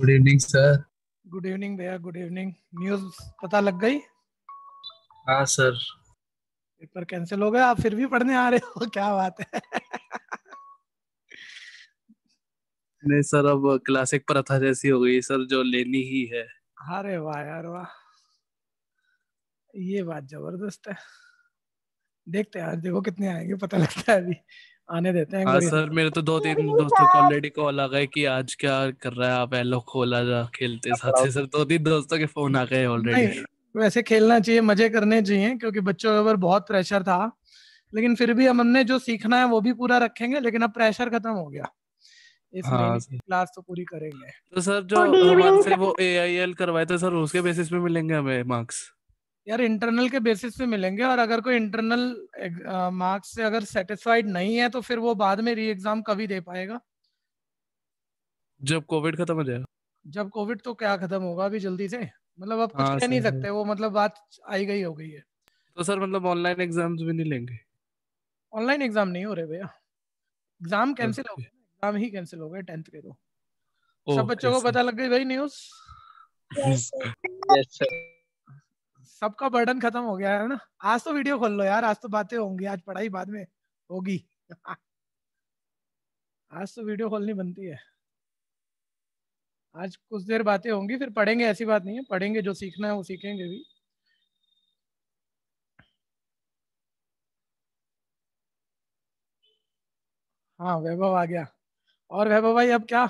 Good evening sir good evening भैया good evening news पता लग गई हाँ सर पेपर कैंसिल हो गया आप फिर भी पढ़ने आ रहे हो क्या बात है नहीं सर अब क्लासिक प्रथा जैसी हो गई सर जो लेनी ही है अरे वाह यार वाह ये बात जबरदस्त है देखते हैं आज देखो कितने आएंगे पता लगता है अभी आने देते हैं हाँ सर मेरे तो दो तीन दोस्तों को ऑलरेडी कॉल आ गए कि आज क्या कर रहा है आप एलो खोला जा खेलते साथ सर दो तीन दोस्तों के फोन आ गए ऑलरेडी वैसे खेलना चाहिए मजे करने चाहिए क्योंकि बच्चों के ऊपर बहुत प्रेशर था लेकिन फिर भी हम हमने जो सीखना है वो भी पूरा रखेंगे लेकिन अब प्रेशर खत्म हो गया इस हाँ, क्लास तो पूरी करेंगे तो सर जो हमसे वो ए करवाए थे तो सर उसके बेसिस पे मिलेंगे हमें मार्क्स यार इंटरनल के बेसिस पे मिलेंगे और अगर कोई इंटरनल मार्क्स से अगर सेटिस्फाइड नहीं है तो फिर वो बाद में री एग्जाम कभी दे पाएगा जब कोविड खत्म हो जाएगा जब कोविड तो क्या खत्म होगा अभी जल्दी से मतलब अब कुछ हाँ, कह नहीं सकते वो मतलब बात आई गई हो गई है तो सर मतलब ऑनलाइन एग्जाम्स भी नहीं लेंगे ऑनलाइन एग्जाम नहीं हो रहे भैया एग्जाम कैंसिल हो गए एग्जाम ही कैंसिल हो गए टेंथ के तो सब बच्चों को पता लग गई भाई न्यूज यस सर सबका बर्डन खत्म हो गया है ना आज तो वीडियो खोल लो यार आज तो बातें होंगी आज पढ़ाई बाद में होगी आज तो वीडियो खोलनी बनती है आज कुछ देर बातें होंगी फिर पढ़ेंगे ऐसी बात नहीं है पढ़ेंगे जो सीखना है वो सीखेंगे भी हाँ वैभव आ गया और वैभव भाई अब क्या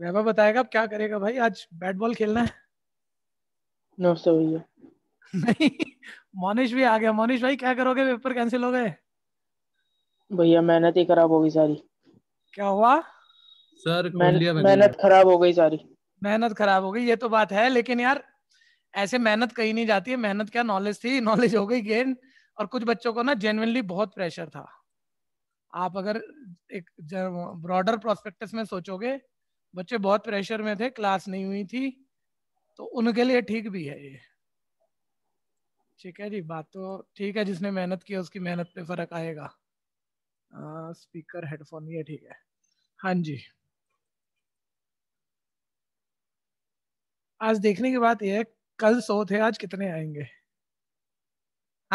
वैभव बताएगा अब क्या करेगा भाई आज बैट बॉल खेलना है नो सो नहीं मोनिश भी आ गया मोनिश भाई क्या करोगे पेपर कैंसिल हो गए भैया मेहनत ही खराब हो गई सारी क्या हुआ सर मेहनत खराब हो गई सारी मेहनत खराब हो गई ये तो बात है लेकिन यार ऐसे मेहनत कहीं नहीं जाती है मेहनत क्या नॉलेज थी नॉलेज हो गई गेन और कुछ बच्चों को ना जेनुअनली बहुत प्रेशर था आप अगर एक ब्रॉडर प्रोस्पेक्टस में सोचोगे बच्चे बहुत प्रेशर में थे क्लास नहीं हुई थी तो उनके लिए ठीक भी है ये ठीक है जी बात तो ठीक है जिसने मेहनत की उसकी मेहनत पे फर्क आएगा आ, स्पीकर हेडफोन ये ठीक है हाँ जी आज देखने की बात यह है कल सो थे आज कितने आएंगे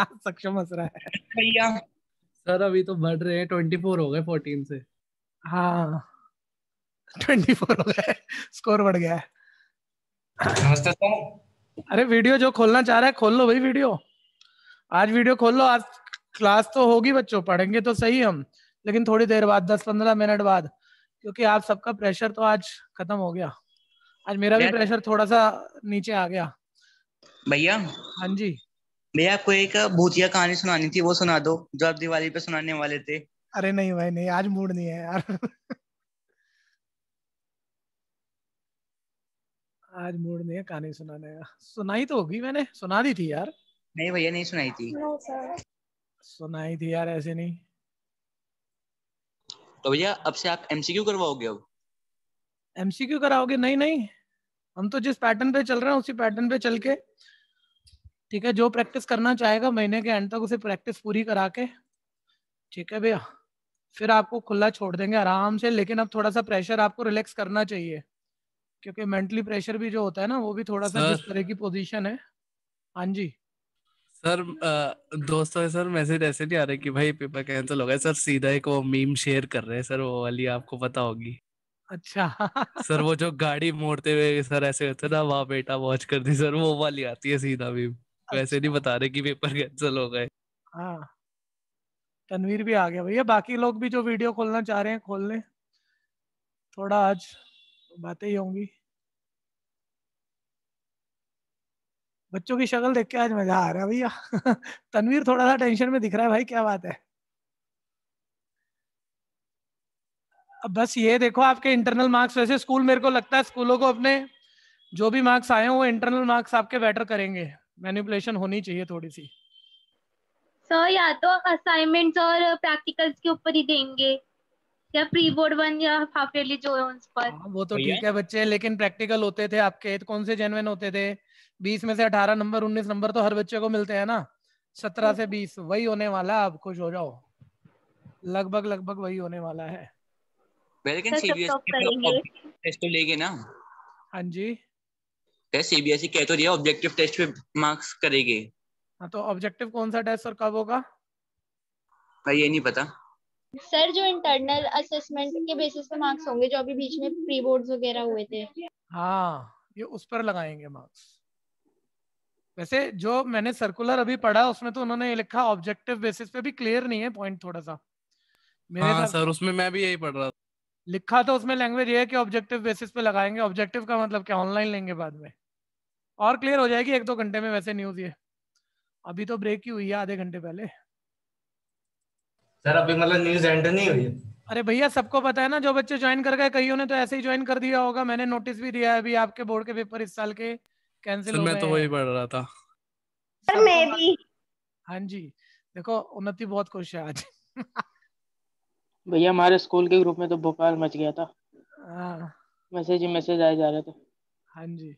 सक्षम हंस रहा है भैया सर अभी तो बढ़ रहे हैं ट्वेंटी फोर हो गए फोर्टीन से हाँ ट्वेंटी फोर हो गए स्कोर बढ़ गया है नमस्ते सर अरे वीडियो जो खोलना चाह रहा है खोल लो भाई वीडियो आज वीडियो खोल लो आज क्लास तो होगी बच्चों पढ़ेंगे तो सही हम लेकिन थोड़ी देर बाद दस पंद्रह मिनट बाद क्योंकि आप सबका प्रेशर तो आज खत्म हो गया आज मेरा भी प्रेशर थोड़ा सा नीचे आ गया भैया हाँ जी भैया आपको एक भूतिया कहानी सुनानी थी वो सुना दो जो आप दिवाली पे सुनाने वाले थे अरे नहीं भाई नहीं आज मूड नहीं है यार आज मूड नहीं है कहानी सुनाने का सुनाई तो होगी मैंने सुना दी थी यार नहीं भैया नहीं सुनाई थी हाँ, सुनाई थी यार ऐसे नहीं तो भैया अब से आप एमसीक्यू करवाओगे अब एमसीक्यू कराओगे नहीं नहीं हम तो जिस पैटर्न पे चल रहे हैं उसी पैटर्न पे चल के ठीक है जो प्रैक्टिस करना चाहेगा महीने के एंड तक उसे प्रैक्टिस पूरी करा के ठीक है भैया फिर आपको खुला छोड़ देंगे आराम से लेकिन अब थोड़ा सा प्रेशर आपको रिलैक्स करना चाहिए क्योंकि मेंटली प्रेशर भी जो होता है ना वो भी थोड़ा सा इस तरह की पोजीशन है हाँ जी सर दोस्तों सर मैसेज ऐसे नहीं आ रहे कि भाई पेपर कैंसिल हो गया सर सीधा एक वो मीम शेयर कर रहे हैं सर वो वाली आपको पता होगी अच्छा सर वो जो गाड़ी मोड़ते हुए सर ऐसे होते ना वाह बेटा वॉच कर दी सर वो वाली आती है सीधा मीम तो अच्छा। वैसे नहीं बता रहे कि पेपर कैंसिल हो गए हाँ। तनवीर भी आ गया भैया बाकी लोग भी जो वीडियो खोलना चाह रहे हैं खोल लें थोड़ा आज बातें ही होंगी बच्चों की शक्ल देख के आज मजा आ रहा है भैया तनवीर थोड़ा सा टेंशन में दिख रहा है भाई क्या बात है अब बस ये देखो आपके इंटरनल मार्क्स वैसे स्कूल मेरे को लगता है स्कूलों को अपने जो भी मार्क्स आए हैं वो इंटरनल मार्क्स आपके बेटर करेंगे मैनिपुलेशन होनी चाहिए थोड़ी सी सर या तो असाइनमेंट्स और प्रैक्टिकल्स के ऊपर ही देंगे या प्री बोर्ड वन या हाफ ईयरली जो है उस पर आ, हाँ, वो तो ठीक है बच्चे लेकिन प्रैक्टिकल होते थे आपके तो कौन से जेनवन होते थे बीस में से अठारह नंबर उन्नीस नंबर तो हर बच्चे को मिलते हैं ना सत्रह से बीस वही होने वाला आप खुश हो जाओ लगभग लगभग वही होने वाला है लेकिन सीबीएसई e टेस्ट तो लेंगे ना हाँ जी टेस्ट सीबीएसई e कह तो दिया ऑब्जेक्टिव टेस्ट पे मार्क्स करेगी हाँ तो ऑब्जेक्टिव कौन सा टेस्ट और कब होगा ये नहीं पता सर जो इंटरनल असेसमेंट के बेसिस पे मार्क्स होंगे जो अभी बीच में प्री बोर्ड्स वगैरह हुए थे हाँ ये उस पर लगाएंगे मार्क्स वैसे जो मैंने सर्कुलर अभी पढ़ा उसमें तो उन्होंने ये लिखा ऑब्जेक्टिव बेसिस पे भी क्लियर नहीं है पॉइंट थोड़ा सा मेरे हाँ, सर उसमें मैं भी यही पढ़ रहा था लिखा तो उसमें लैंग्वेज ये है कि ऑब्जेक्टिव बेसिस पे लगाएंगे ऑब्जेक्टिव का मतलब क्या ऑनलाइन लेंगे बाद में और क्लियर हो जाएगी एक दो घंटे में वैसे न्यूज ये अभी तो ब्रेक ही हुई है आधे घंटे पहले सर अभी मतलब न्यूज एंटर नहीं हुई अरे भैया सबको पता है ना जो बच्चे ज्वाइन कर गए कईयों ने तो ऐसे ही ज्वाइन कर दिया होगा मैंने नोटिस भी दिया है अभी आपके बोर्ड के पेपर इस साल के कैंसिल हो गए मैं तो वही पढ़ रहा था सर मैं भी हां जी देखो उन्नति बहुत खुश है आज भैया हमारे स्कूल के ग्रुप में तो भोपाल मच गया था मैसेज हाँ। ही मैसेज आए जा रहे थे हाँ जी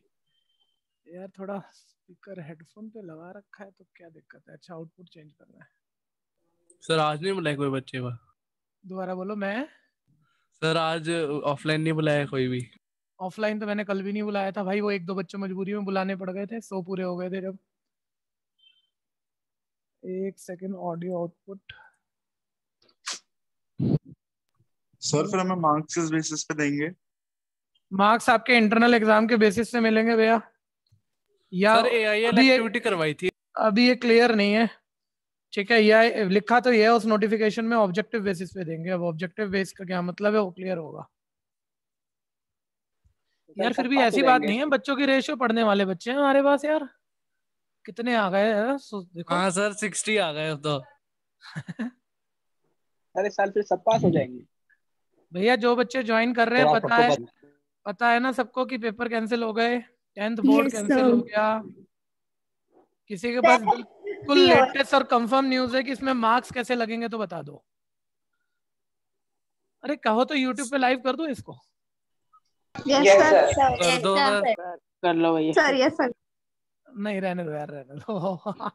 यार थोड़ा स्पीकर हेडफोन पे लगा रखा है तो क्या दिक्कत है अच्छा आउटपुट चेंज करना है सर आज नहीं बुलाया कोई बच्चे को दोबारा बोलो मैं सर आज ऑफलाइन नहीं बुलाया कोई भी ऑफलाइन तो मैंने कल भी नहीं बुलाया था भाई वो एक दो बच्चे मजबूरी में बुलाने पड़ गए थे सो पूरे हो गए थे जब एक सेकंड ऑडियो आउटपुट सर फिर हमें मार्क्स किस बेसिस पे देंगे मार्क्स आपके इंटरनल एग्जाम के बेसिस से मिलेंगे भैया या सर एआईएल एक्टिविटी करवाई थी अभी ये क्लियर नहीं है ठीक है यह लिखा तो यह उस नोटिफिकेशन में ऑब्जेक्टिव बेसिस पे देंगे अब ऑब्जेक्टिव बेस का क्या मतलब है वो क्लियर होगा तो यार फिर भी ऐसी तो बात नहीं है बच्चों की रेशियो पढ़ने वाले बच्चे हैं हमारे पास यार कितने आ गए हाँ सर सिक्सटी आ गए तो अरे साल फिर सब पास हो जाएंगे भैया जो बच्चे ज्वाइन कर रहे तो हैं पता है पता है ना सबको कि पेपर कैंसिल हो गए टेंथ बोर्ड कैंसिल हो गया किसी के पास बिल्कुल लेटेस्ट और कंफर्म न्यूज है कि इसमें मार्क्स कैसे लगेंगे तो बता दो अरे कहो तो YouTube पे लाइव कर दो इसको yes, yes, कर दो कर लो भैया सर यस सर नहीं रहने दो यार रहने दो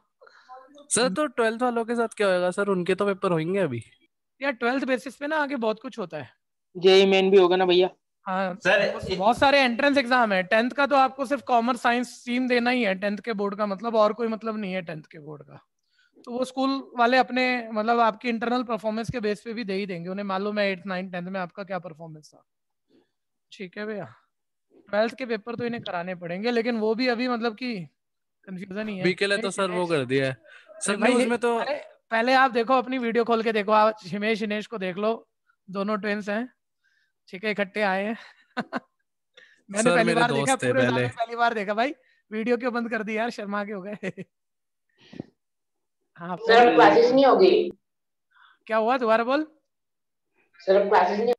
सर तो ट्वेल्थ वालों के साथ क्या होगा सर उनके तो पेपर होंगे अभी यार ट्वेल्थ बेसिस पे ना आगे बहुत कुछ होता है जेई मेन e e भी होगा ना भैया हाँ, सर बहुत सारे एंट्रेंस एग्जाम है टेंथ का तो आपको सिर्फ कॉमर्स साइंस स्ट्रीम देना ही है टेंथ के बोर्ड का मतलब और कोई मतलब नहीं है टेंथ के बोर्ड का तो वो स्कूल वाले अपने मतलब आपकी इंटरनल परफॉर्मेंस के बेस पे भी दे ही देंगे उन्हें मालूम है एट्थ नाइन्थ टेंथ में आपका क्या परफॉर्मेंस था ठीक है भैया ट्वेल्थ के पेपर तो इन्हें कराने पड़ेंगे लेकिन वो भी अभी मतलब की कंफ्यूजन ही है बीके लिए तो सर वो कर दिया है सर भाई उसमें तो पहले आप देखो अपनी वीडियो खोल के देखो आप हिमेश हिनेश को देख लो दोनों ट्वेंस हैं छह इकट्ठे आए हैं मैंने पहली बार देखा पूरे पहली बार देखा भाई वीडियो क्यों बंद कर दी यार शर्मा के हो गए हाँ सर क्लासेस नहीं होगी क्या हुआ दोबारा बोल सर क्लासेस नहीं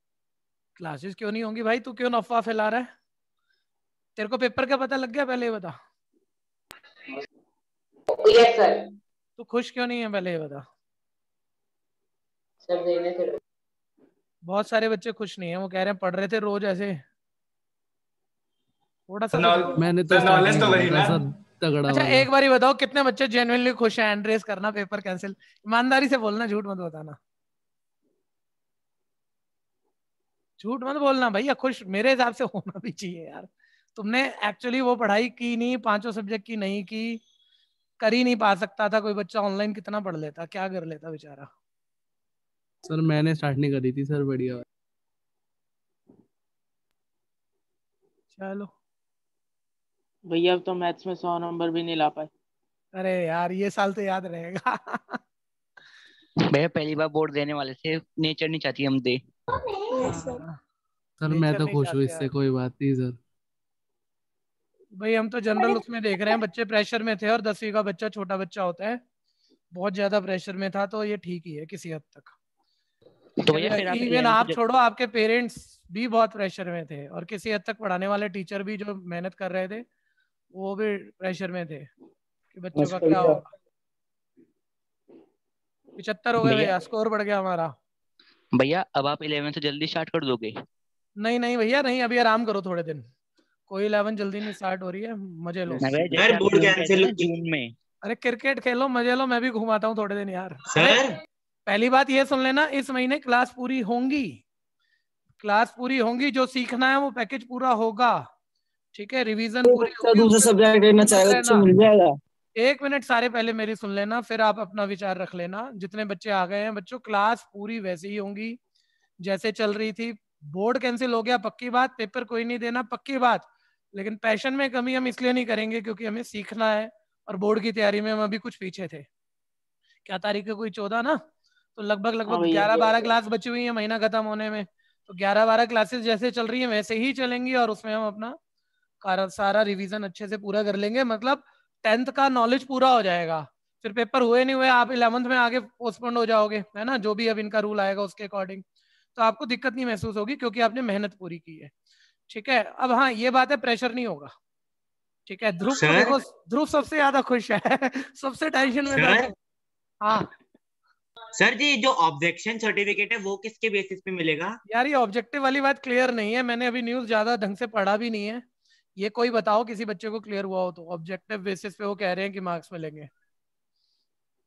क्लासेस क्यों नहीं होंगी भाई तू क्यों नफा फैला रहा है तेरे को पेपर का पता लग गया पहले ये बता यस सर तू खुश क्यों नहीं है पहले ये बता सर देने फिर बहुत सारे बच्चे खुश नहीं है वो कह रहे हैं पढ़ रहे थे रोज ऐसे थोड़ा सा मैंने तो, तो तगड़ा अच्छा एक बार बताओ कितने बच्चे जेन्युइनली खुश हैं हैंड रेस करना पेपर कैंसिल ईमानदारी से बोलना झूठ मत बताना झूठ मत बोलना भैया खुश मेरे हिसाब से होना भी चाहिए यार तुमने एक्चुअली वो पढ़ाई की नहीं पांचों सब्जेक्ट की नहीं की कर ही नहीं पा सकता था कोई बच्चा ऑनलाइन कितना पढ़ लेता क्या कर लेता बेचारा सर मैंने स्टार्ट नहीं करी थी सर बढ़िया चलो भैया अब तो मैथ्स में सौ नंबर भी नहीं ला पाए अरे यार ये साल तो याद रहेगा भैया पहली बार बोर्ड देने वाले थे नेचर नहीं चाहती हम दे हाँ। सर मैं तो खुश हूँ इससे कोई बात नहीं सर भाई हम तो जनरल उसमें देख रहे हैं बच्चे प्रेशर में थे और दसवीं का बच्चा छोटा बच्चा होता है बहुत ज्यादा प्रेशर में था तो ये ठीक ही है किसी हद तक तो भैया फिर आप इवन आप छोड़ो आपके पेरेंट्स भी बहुत प्रेशर में थे और किसी हद तक पढ़ाने वाले टीचर भी जो मेहनत कर रहे थे वो भी प्रेशर में थे कि बच्चों का अच्छा, क्या अच्छा। होगा पिछहत्तर हो गए भैया स्कोर बढ़ गया हमारा भैया अब आप इलेवन से जल्दी स्टार्ट कर दोगे नहीं नहीं भैया नहीं अभी आराम करो थोड़े दिन कोई इलेवन जल्दी नहीं स्टार्ट हो रही है मजे लो यार बोर्ड कैंसिल जून में अरे क्रिकेट खेलो मजे लो मैं भी घुमाता हूँ थोड़े दिन यार सर पहली बात यह सुन लेना इस महीने क्लास पूरी होंगी क्लास पूरी होंगी जो सीखना है वो पैकेज पूरा होगा ठीक है रिवीजन तो पूरी दूसरा सब्जेक्ट लेना तो मिल जाएगा एक मिनट सारे पहले मेरी सुन लेना फिर आप अपना विचार रख लेना जितने बच्चे आ गए हैं बच्चों क्लास पूरी वैसे ही होंगी जैसे चल रही थी बोर्ड कैंसिल हो गया पक्की बात पेपर कोई नहीं देना पक्की बात लेकिन पैशन में कमी हम इसलिए नहीं करेंगे क्योंकि हमें सीखना है और बोर्ड की तैयारी में हम अभी कुछ पीछे थे क्या तारीख है कोई चौदह ना तो लगभग लगभग हाँ, ग्यारह बारह क्लास बची हुई है महीना खत्म होने में तो ग्यारह बारह क्लासेस जैसे चल रही है वैसे ही चलेंगी और उसमें हम अपना सारा रिविजन अच्छे से पूरा कर लेंगे मतलब टेंथ का नॉलेज पूरा हो जाएगा फिर पेपर हुए नहीं हुए आप इलेवंथ में आगे पोस्टपोन हो जाओगे है ना जो भी अब इनका रूल आएगा उसके अकॉर्डिंग तो आपको दिक्कत नहीं महसूस होगी क्योंकि आपने मेहनत पूरी की है ठीक है अब हाँ ये बात है प्रेशर नहीं होगा ठीक है ध्रुव तो देखो ध्रुव सबसे ज्यादा खुश है सबसे टेंशन में हाँ सर जी जो ऑब्जेक्शन सर्टिफिकेट है वो किसके बेसिस पे मिलेगा यार ये ऑब्जेक्टिव वाली बात क्लियर नहीं है मैंने अभी न्यूज ज्यादा ढंग से पढ़ा भी नहीं है ये कोई बताओ किसी बच्चे को क्लियर हुआ हो तो ऑब्जेक्टिव बेसिस पे वो कह रहे हैं कि मार्क्स मिलेंगे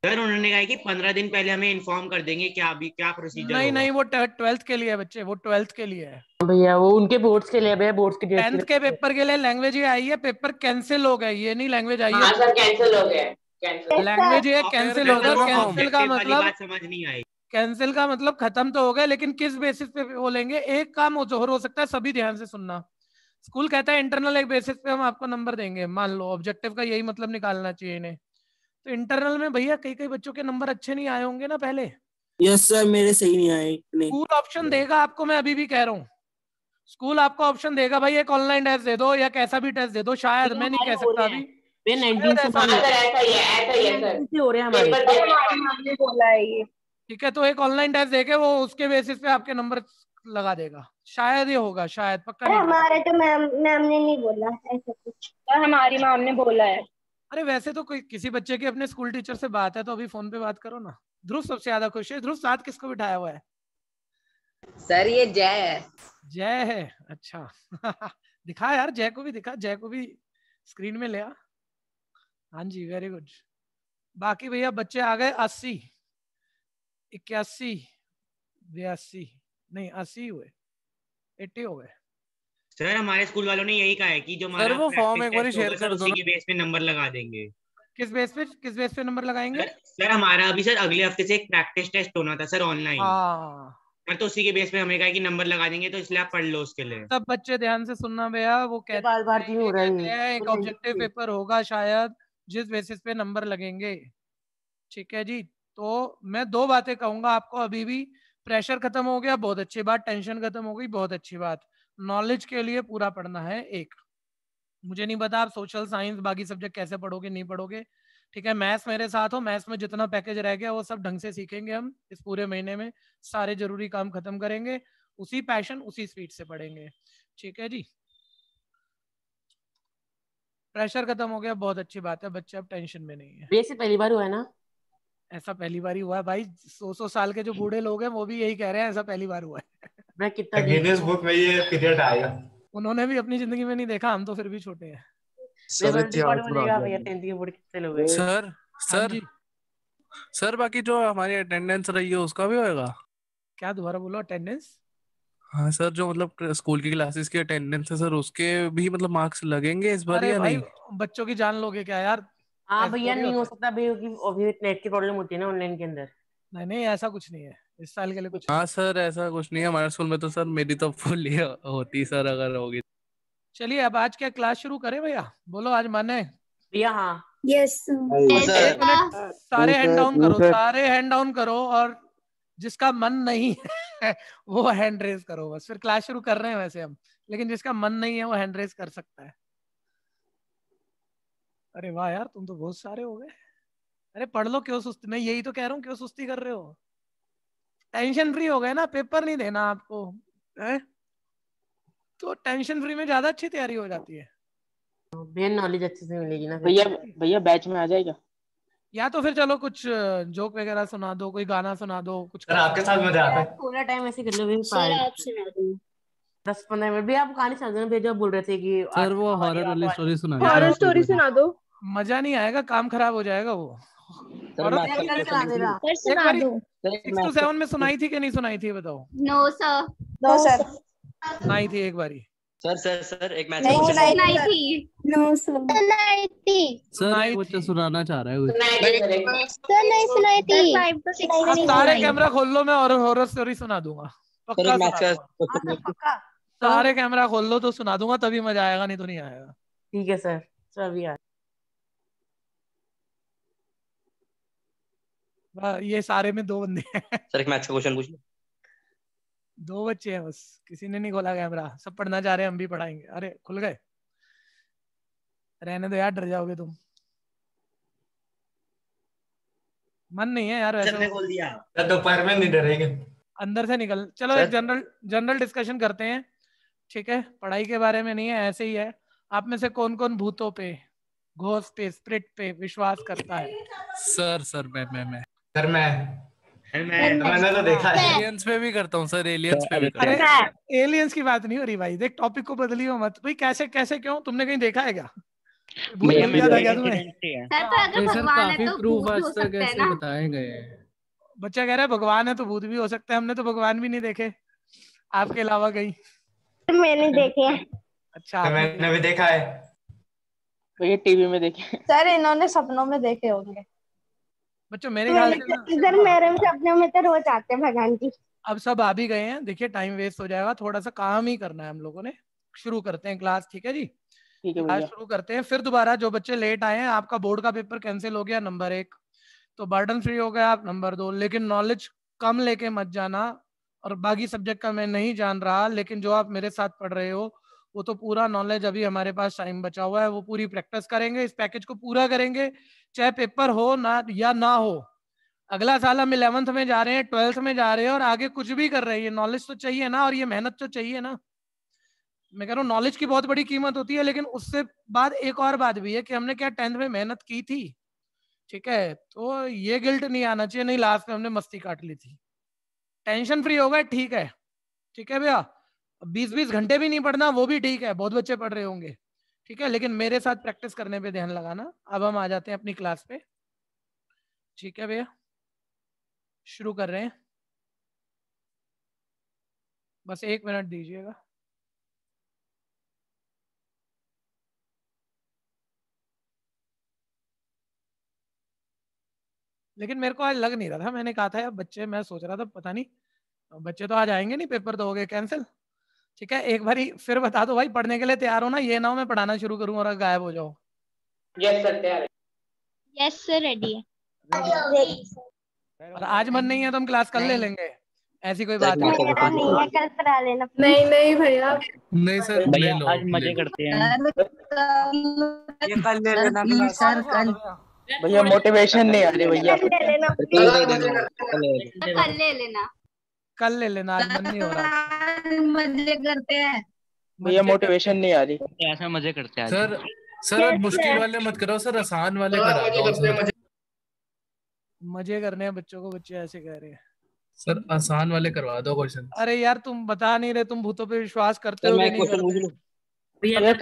सर उन्होंने कहा कि पंद्रह दिन पहले हमें इन्फॉर्म कर देंगे क्या अभी क्या प्रोसीजर नहीं नहीं वो ट्वेल्थ के लिए बच्चे वो ट्वेल्थ के लिए है भैया वो उनके बोर्ड्स के लिए भैया बोर्ड्स के टेंथ के पेपर के लिए लैंग्वेज ही आई है पेपर कैंसिल हो गए ये नहीं लैंग्वेज आई है कैंसिल हाँ, हो गए लैंग्वेज ये कैंसिल हो गया कैंसिल का मतलब समझ नहीं आई कैंसिल का मतलब खत्म तो हो गया लेकिन किस बेसिस पे बोलेंगे एक काम जोहर हो सकता है सभी ध्यान से सुनना स्कूल कहता है इंटरनल एक बेसिस पे हम आपको नंबर देंगे मान लो ऑब्जेक्टिव का यही मतलब निकालना चाहिए इन्हें तो इंटरनल में भैया कई कई बच्चों के नंबर अच्छे नहीं आए होंगे ना पहले यस सर मेरे सही नहीं आए स्कूल ऑप्शन देगा आपको मैं अभी भी कह रहा हूँ स्कूल आपको ऑप्शन देगा भाई एक ऑनलाइन टेस्ट दे दो या कैसा भी टेस्ट दे दो शायद तो मैं नहीं कह सकता अभी वे नाइनटीन से हो रहे हैं हमारे बोला है ये ठीक है तो एक ऑनलाइन टेस्ट देके वो उसके बेसिस पे आपके नंबर लगा देगा शायद ये होगा शायद पक्का नहीं हमारे तो मैम मैम ने नहीं बोला ऐसा कुछ हमारी मैम ने बोला है अरे वैसे तो कोई किसी बच्चे के अपने स्कूल टीचर से बात है तो अभी फोन पे बात करो ना ध्रुव सबसे ज्यादा खुश है ध्रुव साथ किसको बिठाया हुआ है सर ये जय है जय है अच्छा दिखा यार जय को भी दिखा जय को भी स्क्रीन में लिया हाँ जी वेरी गुड बाकी भैया बच्चे आ गए अस्सी इक्यासी बयासी नहीं अस्सी हुए एट्टी हो गए सर हमारे स्कूल वालों ने यही कहा है कि जो सर वो फॉर्म एक बार शेयर तो कर दो के बेस पे नंबर लगा देंगे किस बेस पे किस बेस पे नंबर लगाएंगे सर हमारा अभी सर अगले हफ्ते से एक प्रैक्टिस टेस्ट होना था सर ऑनलाइन हाँ तो उसी के बेस पे हमें कहा कि नंबर लगा देंगे तो इसलिए आप पढ़ लो उसके लिए सब बच्चे ध्यान से सुनना भैया वो कहते हैं एक ऑब्जेक्टिव पेपर होगा शायद जिस बेसिस पे नंबर लगेंगे ठीक है जी तो मैं दो बातें कहूंगा आपको अभी भी प्रेशर खत्म हो गया बहुत अच्छी बात टेंशन खत्म हो गई बहुत अच्छी बात नॉलेज के लिए पूरा पढ़ना है एक मुझे नहीं पता आप सोशल साइंस बाकी सब्जेक्ट कैसे पढ़ोगे नहीं पढ़ोगे ठीक है मैथ्स मेरे साथ हो मैथ्स में जितना पैकेज रह गया वो सब ढंग से सीखेंगे हम इस पूरे महीने में सारे जरूरी काम खत्म करेंगे उसी पैशन उसी स्पीड से पढ़ेंगे ठीक है जी प्रेशर खत्म हो गया बहुत अच्छी बात है बच्चे अब टेंशन में नहीं है ये पहली बार हुआ है ना ऐसा पहली बार हुआ है भाई सौ सौ साल के जो बूढ़े लोग हैं वो भी यही कह रहे हैं ऐसा पहली बार हुआ है मैं कितना गिनीज बुक में ये पीरियड आएगा उन्होंने भी अपनी जिंदगी में नहीं देखा हम तो फिर भी छोटे हैं सर सर हाँ सर बाकी जो हमारी अटेंडेंस रही है उसका भी होएगा क्या दोबारा बोलो अटेंडेंस हाँ सर जो मतलब स्कूल की क्लासेस की अटेंडेंस है सर उसके भी मतलब मार्क्स लगेंगे इस बार या नहीं बच्चों की जान लोगे क्या यार हाँ भैया नहीं हो सकता भैया नेट की प्रॉब्लम होती है ना ऑनलाइन के अंदर नहीं नहीं ऐसा कुछ नहीं है इस साल के लिए कुछ हाँ सर ऐसा कुछ नहीं है हमारे स्कूल में तो सर मेरी तो फुल होती सर अगर होगी चलिए अब आज क्या क्लास शुरू करें भैया बोलो आज माने भैया हाँ यस सारे हैंड डाउन करो सारे हैंड डाउन करो और जिसका मन नहीं है वो हैंड रेज करो बस फिर क्लास शुरू कर रहे हैं वैसे हम लेकिन जिसका मन नहीं है वो हैंड रेज कर सकता है अरे वाह यार तुम तो बहुत सारे हो गए अरे पढ़ लो क्यों सुस्ती मैं यही तो कह रहा हूँ क्यों सुस्ती कर रहे हो टेंशन फ्री हो गए ना पेपर नहीं देना आपको है? तो टेंशन फ्री में ज्यादा अच्छी तैयारी हो जाती है नॉलेज अच्छे से मिलेगी ना भैया भैया बैच में आ जाएगा या तो फिर चलो कुछ जोक वगैरह सुना दो कोई गाना सुना दो कुछ सर आपके साथ मजा आता है पूरा टाइम ऐसे कर लो भी आप सुना दो दस पंद्रह मिनट भी आप कहानी सुना दो भेजो बोल रहे थे कि सर वो हॉरर वाली स्टोरी सुना दो हॉरर स्टोरी सुना दो मजा नहीं आएगा काम खराब हो जाएगा वो सिक्स टू सेवन में सुनाई थी कि नहीं सुनाई थी बताओ नो सर नो सर सुनाई थी एक बारी सर सर सर एक मैसेज नहीं सुनाई थी नो सुनाई थी सर बच्चा सुनाना चाह रहा है सर नहीं सुनाई थी आप सारे कैमरा खोल लो मैं और हॉरर स्टोरी सुना दूंगा पक्का सारे कैमरा खोल लो तो सुना दूंगा तभी मजा आएगा नहीं तो नहीं आएगा ठीक है सर सर आ ये सारे में दो बंदे हैं सर एक मैच का क्वेश्चन पूछ लो दो बच्चे हैं बस किसी ने नहीं खोला कैमरा सब पढ़ना चाह रहे हैं हम भी पढ़ाएंगे अरे खुल गए रहने दो यार डर जाओगे तुम मन नहीं है यार वैसे खोल तो। दिया दोपहर तो में नहीं डरेंगे अंदर से निकल चलो एक जनरल जनरल डिस्कशन करते हैं ठीक है पढ़ाई के बारे में नहीं है ऐसे ही है आप में से कौन कौन भूतों पे घोष पे स्प्रिट पे विश्वास करता है सर सर मैं मैं मैं सर मैं तुमने कहीं देखा है क्या तो बच्चा कह रहा है भगवान है तो भूत भी हो सकता है हमने तो भगवान भी नहीं देखे आपके अलावा कहीं मैंने देखे अच्छा तो मैंने भी देखा है तो ये टीवी में देखे सर इन्होंने सपनों में देखे होंगे बच्चों मेरे तो ख्याल से इधर मेरे सपने में तो रोज आते हैं भगवान जी अब सब आ भी गए हैं देखिए टाइम वेस्ट हो जाएगा थोड़ा सा काम ही करना है हम लोगों ने शुरू करते हैं क्लास ठीक है जी क्लास शुरू करते हैं फिर दोबारा जो बच्चे लेट आए हैं आपका बोर्ड का पेपर कैंसिल हो गया नंबर एक तो बर्डन फ्री हो गया आप नंबर दो लेकिन नॉलेज कम लेके मत जाना और बाकी सब्जेक्ट का मैं नहीं जान रहा लेकिन जो आप मेरे साथ पढ़ रहे हो वो तो पूरा नॉलेज अभी हमारे पास टाइम बचा हुआ है वो पूरी प्रैक्टिस करेंगे इस पैकेज को पूरा करेंगे चाहे पेपर हो ना या ना हो अगला साल हम इलेवंथ में जा रहे हैं ट्वेल्थ में जा रहे हैं और आगे कुछ भी कर रहे हैं ये नॉलेज तो चाहिए ना और ये मेहनत तो चाहिए ना मैं कह रहा हूँ नॉलेज की बहुत बड़ी कीमत होती है लेकिन उससे बाद एक और बात भी है कि हमने क्या टेंथ में मेहनत की थी ठीक है तो ये गिल्ट नहीं आना चाहिए नहीं लास्ट में हमने मस्ती काट ली थी टेंशन फ्री होगा ठीक है ठीक है भैया बीस बीस घंटे भी नहीं पढ़ना वो भी ठीक है बहुत बच्चे पढ़ रहे होंगे ठीक है लेकिन मेरे साथ प्रैक्टिस करने पे ध्यान लगाना अब हम आ जाते हैं अपनी क्लास पे ठीक है भैया शुरू कर रहे हैं बस एक मिनट दीजिएगा लेकिन मेरे को आज लग नहीं रहा था मैंने कहा था यार बच्चे मैं सोच रहा था पता नहीं बच्चे तो आज आएंगे नहीं पेपर तो हो गए कैंसिल ठीक है एक बारी फिर बता दो भाई पढ़ने के लिए तैयार हो ना ये ना हो मैं पढ़ाना शुरू करूँ और गायब हो जाओ यस सर रेडी है आज मन नहीं है तो हम क्लास कल ले लेंगे ऐसी कोई बात नहीं कल करा लेना नहीं नहीं भैया नहीं सर भैया आज मजे करते हैं कल ले लेना सर कल भैया मोटिवेशन नहीं आ रही भैया कल ले लेना कल ले लेना आज मन नहीं हो रहा मजे करते हैं भैया मोटिवेशन नहीं आ रही ऐसा मजे करते हैं सर सर मुश्किल वाले मत करो सर आसान वाले करो मजे करने हैं बच्चों को बच्चे ऐसे कह रहे हैं सर आसान वाले करवा दो क्वेश्चन अरे यार तुम बता नहीं रहे तुम भूतों पे विश्वास करते हो नहीं खोलो वीडियो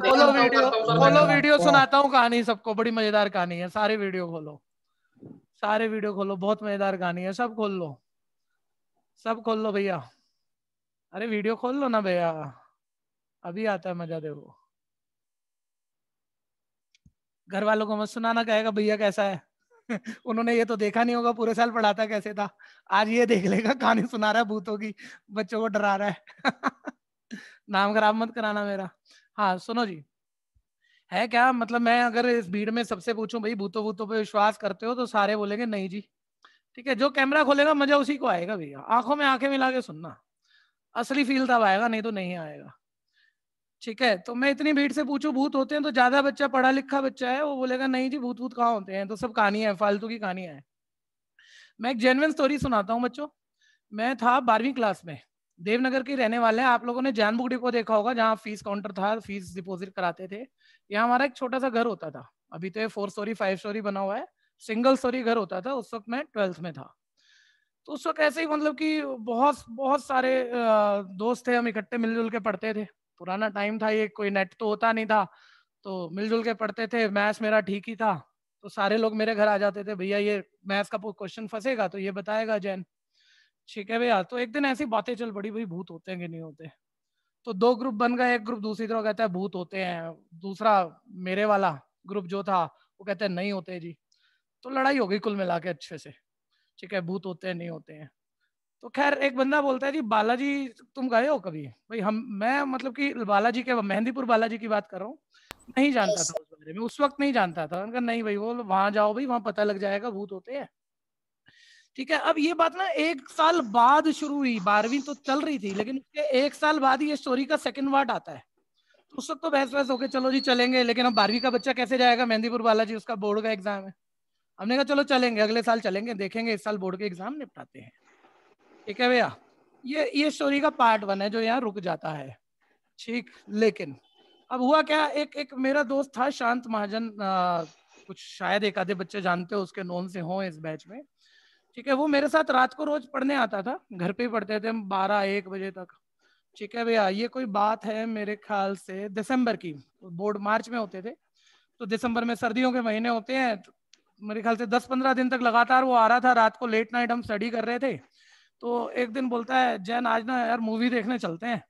खोलो वीडियो हाँ। सुनाता हूँ कहानी सबको बड़ी मजेदार कहानी है सारे वीडियो खोलो सारे वीडियो खोलो बहुत मजेदार कहानी है सब खोल लो सब खोल लो भैया अरे वीडियो खोल लो ना भैया अभी आता है मजा देखो घर वालों को मत सुनाना कहेगा भैया कैसा है उन्होंने ये तो देखा नहीं होगा पूरे साल पढ़ाता कैसे था आज ये देख लेगा कहानी सुना रहा है भूतों की बच्चों को डरा रहा है नाम खराब मत कराना मेरा हाँ सुनो जी है क्या मतलब मैं अगर इस भीड़ में सबसे पूछूं भाई भूतों भूतों पे विश्वास करते हो तो सारे बोलेंगे नहीं जी ठीक है जो कैमरा खोलेगा मजा उसी को आएगा भैया आंखों में आंखें मिला के सुनना असली फील तब आएगा नहीं तो नहीं आएगा ठीक है तो मैं इतनी भीड़ से पूछू भूत होते हैं तो ज्यादा बच्चा पढ़ा लिखा बच्चा है वो बोलेगा नहीं जी भूत भूत कहाँ होते हैं तो सब कहानियां है फालतू की कहानियां है मैं एक जेनवन स्टोरी सुनाता हूँ बच्चों मैं था बारहवीं क्लास में देवनगर के रहने वाले हैं आप लोगों ने जैन बुक डिपो देखा होगा जहाँ फीस काउंटर था फीस डिपोजिट कराते थे यहाँ हमारा एक छोटा सा घर होता था अभी तो ये फोर स्टोरी फाइव स्टोरी बना हुआ है सिंगल स्टोरी घर होता था उस वक्त मैं ट्वेल्थ में था तो उस वक्त ऐसे ही मतलब कि बहुत बहुत सारे दोस्त थे हम इकट्ठे मिलजुल के पढ़ते थे पुराना टाइम था ये कोई नेट तो होता नहीं था तो मिलजुल के पढ़ते थे मैथ्स मेरा ठीक ही था तो सारे लोग मेरे घर आ जाते थे भैया ये मैथ्स का क्वेश्चन फंसेगा तो ये बताएगा जैन ठीक है भैया तो एक दिन ऐसी बातें चल पड़ी भाई भूत होते हैं कि नहीं होते तो दो ग्रुप बन गए एक ग्रुप दूसरी तरफ कहता है भूत होते हैं दूसरा मेरे वाला ग्रुप जो था वो कहते हैं नहीं होते जी तो लड़ाई हो गई कुल मिला के अच्छे से ठीक है भूत होते हैं नहीं होते हैं तो खैर एक बंदा बोलता है जी बालाजी तुम गए हो कभी भाई हम मैं मतलब कि बालाजी के मेहंदीपुर बालाजी की बात कर रहा हूँ नहीं जानता था उस बारे में उस वक्त नहीं जानता था उनका नहीं भाई वो वहां जाओ भाई वहां पता लग जाएगा भूत होते हैं ठीक है अब ये बात ना एक साल बाद शुरू हुई बारहवीं तो चल रही थी लेकिन उसके एक साल बाद ही ये स्टोरी का सेकंड वार्ड आता है तो उस वक्त तो बहस बहस होके चलो जी चलेंगे लेकिन अब बारहवीं का बच्चा कैसे जाएगा मेहंदीपुर बालाजी उसका बोर्ड का एग्जाम है हमने कहा चलो चलेंगे अगले साल चलेंगे देखेंगे इस साल बोर्ड के एग्जाम निपटाते हैं ठीक है भैया ये ये स्टोरी का पार्ट वन है जो यहाँ रुक जाता है ठीक लेकिन अब हुआ क्या एक एक मेरा दोस्त था शांत महाजन आ, कुछ शायद एक आधे बच्चे जानते हो उसके नोन से हो इस बैच में ठीक है वो मेरे साथ रात को रोज पढ़ने आता था घर पे ही पढ़ते थे हम बारह एक बजे तक ठीक है भैया ये कोई बात है मेरे ख्याल से दिसंबर की बोर्ड मार्च में होते थे तो दिसंबर में सर्दियों के महीने होते हैं तो मेरे ख्याल से दस पंद्रह दिन तक लगातार वो आ रहा था रात को लेट नाइट हम स्टडी कर रहे थे तो एक दिन बोलता है जैन आज ना यार मूवी देखने चलते हैं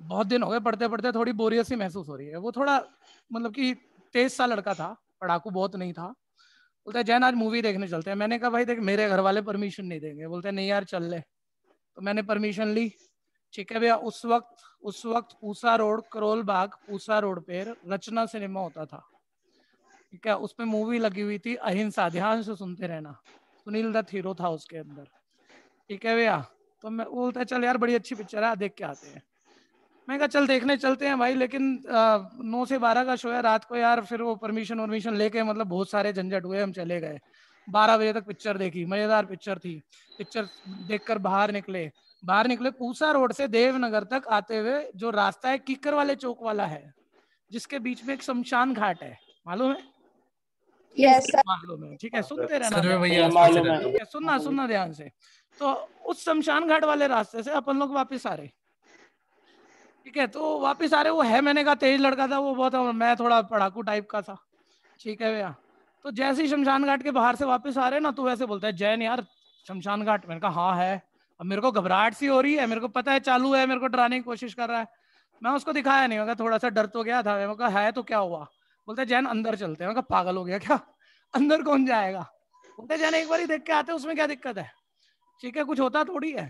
बहुत दिन हो गए पढ़ते पढ़ते थोड़ी बोरियस ही महसूस हो रही है वो थोड़ा मतलब कि तेज सा लड़का था पढ़ाकू बहुत नहीं था बोलता है जैन आज मूवी देखने चलते हैं मैंने कहा भाई देख मेरे घर वाले परमिशन नहीं देंगे बोलते नहीं यार चल ले तो मैंने परमिशन ली ठीक है भैया उस वक्त उस वक्त पूसा रोड करोल बाग पूसा रोड पे रचना सिनेमा होता था ठीक है उसमें मूवी लगी हुई थी अहिंसा ध्यान से सुनते रहना सुनील दत्त हीरो था उसके अंदर ठीक है भैया तो मैं बोलता है चल यार बड़ी अच्छी पिक्चर है देख के आते हैं मैं कहा चल देखने चलते हैं भाई लेकिन नौ से बारह का शो है रात को यार फिर वो परमिशन वर्मिशन लेके मतलब बहुत सारे झंझट हुए हम चले गए बारह बजे तक पिक्चर देखी मजेदार पिक्चर थी पिक्चर देखकर बाहर निकले बाहर निकले पूसा रोड से देवनगर तक आते हुए जो रास्ता है किकर वाले चौक वाला है जिसके बीच में एक शमशान घाट है मालूम है yes, मालूम है ठीक है हाँ, सुनते रहना ठीक है सुनना सुनना ध्यान से तो उस शमशान घाट वाले रास्ते से अपन लोग वापस आ रहे ठीक है तो वापस आ रहे वो है मैंने कहा तेज लड़का था वो बहुत मैं थोड़ा पढ़ाकू टाइप का था ठीक है भैया तो जैसे ही शमशान घाट के बाहर से वापस आ रहे ना तो वैसे बोलता है जैन यार शमशान घाट मैंने कहा हाँ है अब मेरे को घबराहट सी हो रही है मेरे को पता है चालू है मेरे को डराने की कोशिश कर रहा है मैं उसको दिखाया नहीं मैं थोड़ा सा डर तो गया था मैं कहा है तो क्या हुआ बोलते जैन अंदर चलते हैं पागल हो गया क्या अंदर कौन जाएगा बोलते जैन एक बार ही देख के आते उसमें क्या दिक्कत है ठीक है कुछ होता थोड़ी है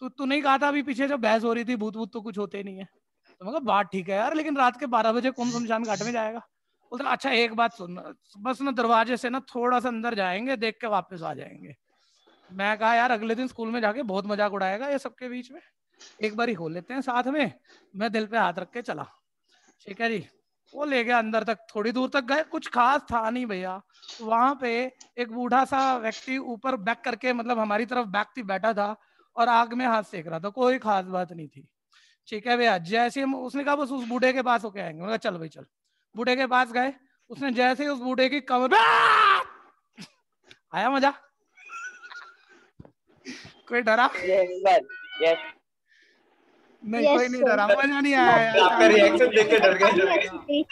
तू तू नहीं कहा था अभी पीछे जब बहस हो रही थी भूत भूत तो कुछ होते नहीं है तो मैं बात ठीक है यार लेकिन रात के बारह बजे कौन शमशान घाट में जाएगा बोलता अच्छा एक बात सुन बस ना दरवाजे से ना थोड़ा सा अंदर जाएंगे देख के वापस आ जाएंगे मैं कहा यार अगले दिन स्कूल में जाके बहुत मजाक उड़ाएगा ये सबके बीच में एक बार ही खोल लेते हैं साथ में मैं दिल पे हाथ रख के चला ठीक है जी वो ले गया अंदर तक थोड़ी दूर तक गए कुछ खास था नहीं भैया वहां पे एक बूढ़ा सा व्यक्ति ऊपर बैक करके मतलब हमारी तरफ बैक थी बैठा था और आग में हाथ सेक रहा था कोई खास बात नहीं थी ठीक है भैया जैसे हम उसने कहा बस उस बूढ़े के पास होके आएंगे मैंने चल भाई चल बूढ़े के पास गए उसने जैसे ही उस बूढ़े की कमर आया मजा कोई डरा yes, नहीं कोई नहीं डरा मजा नहीं आया आपका रिएक्शन देख के डर गए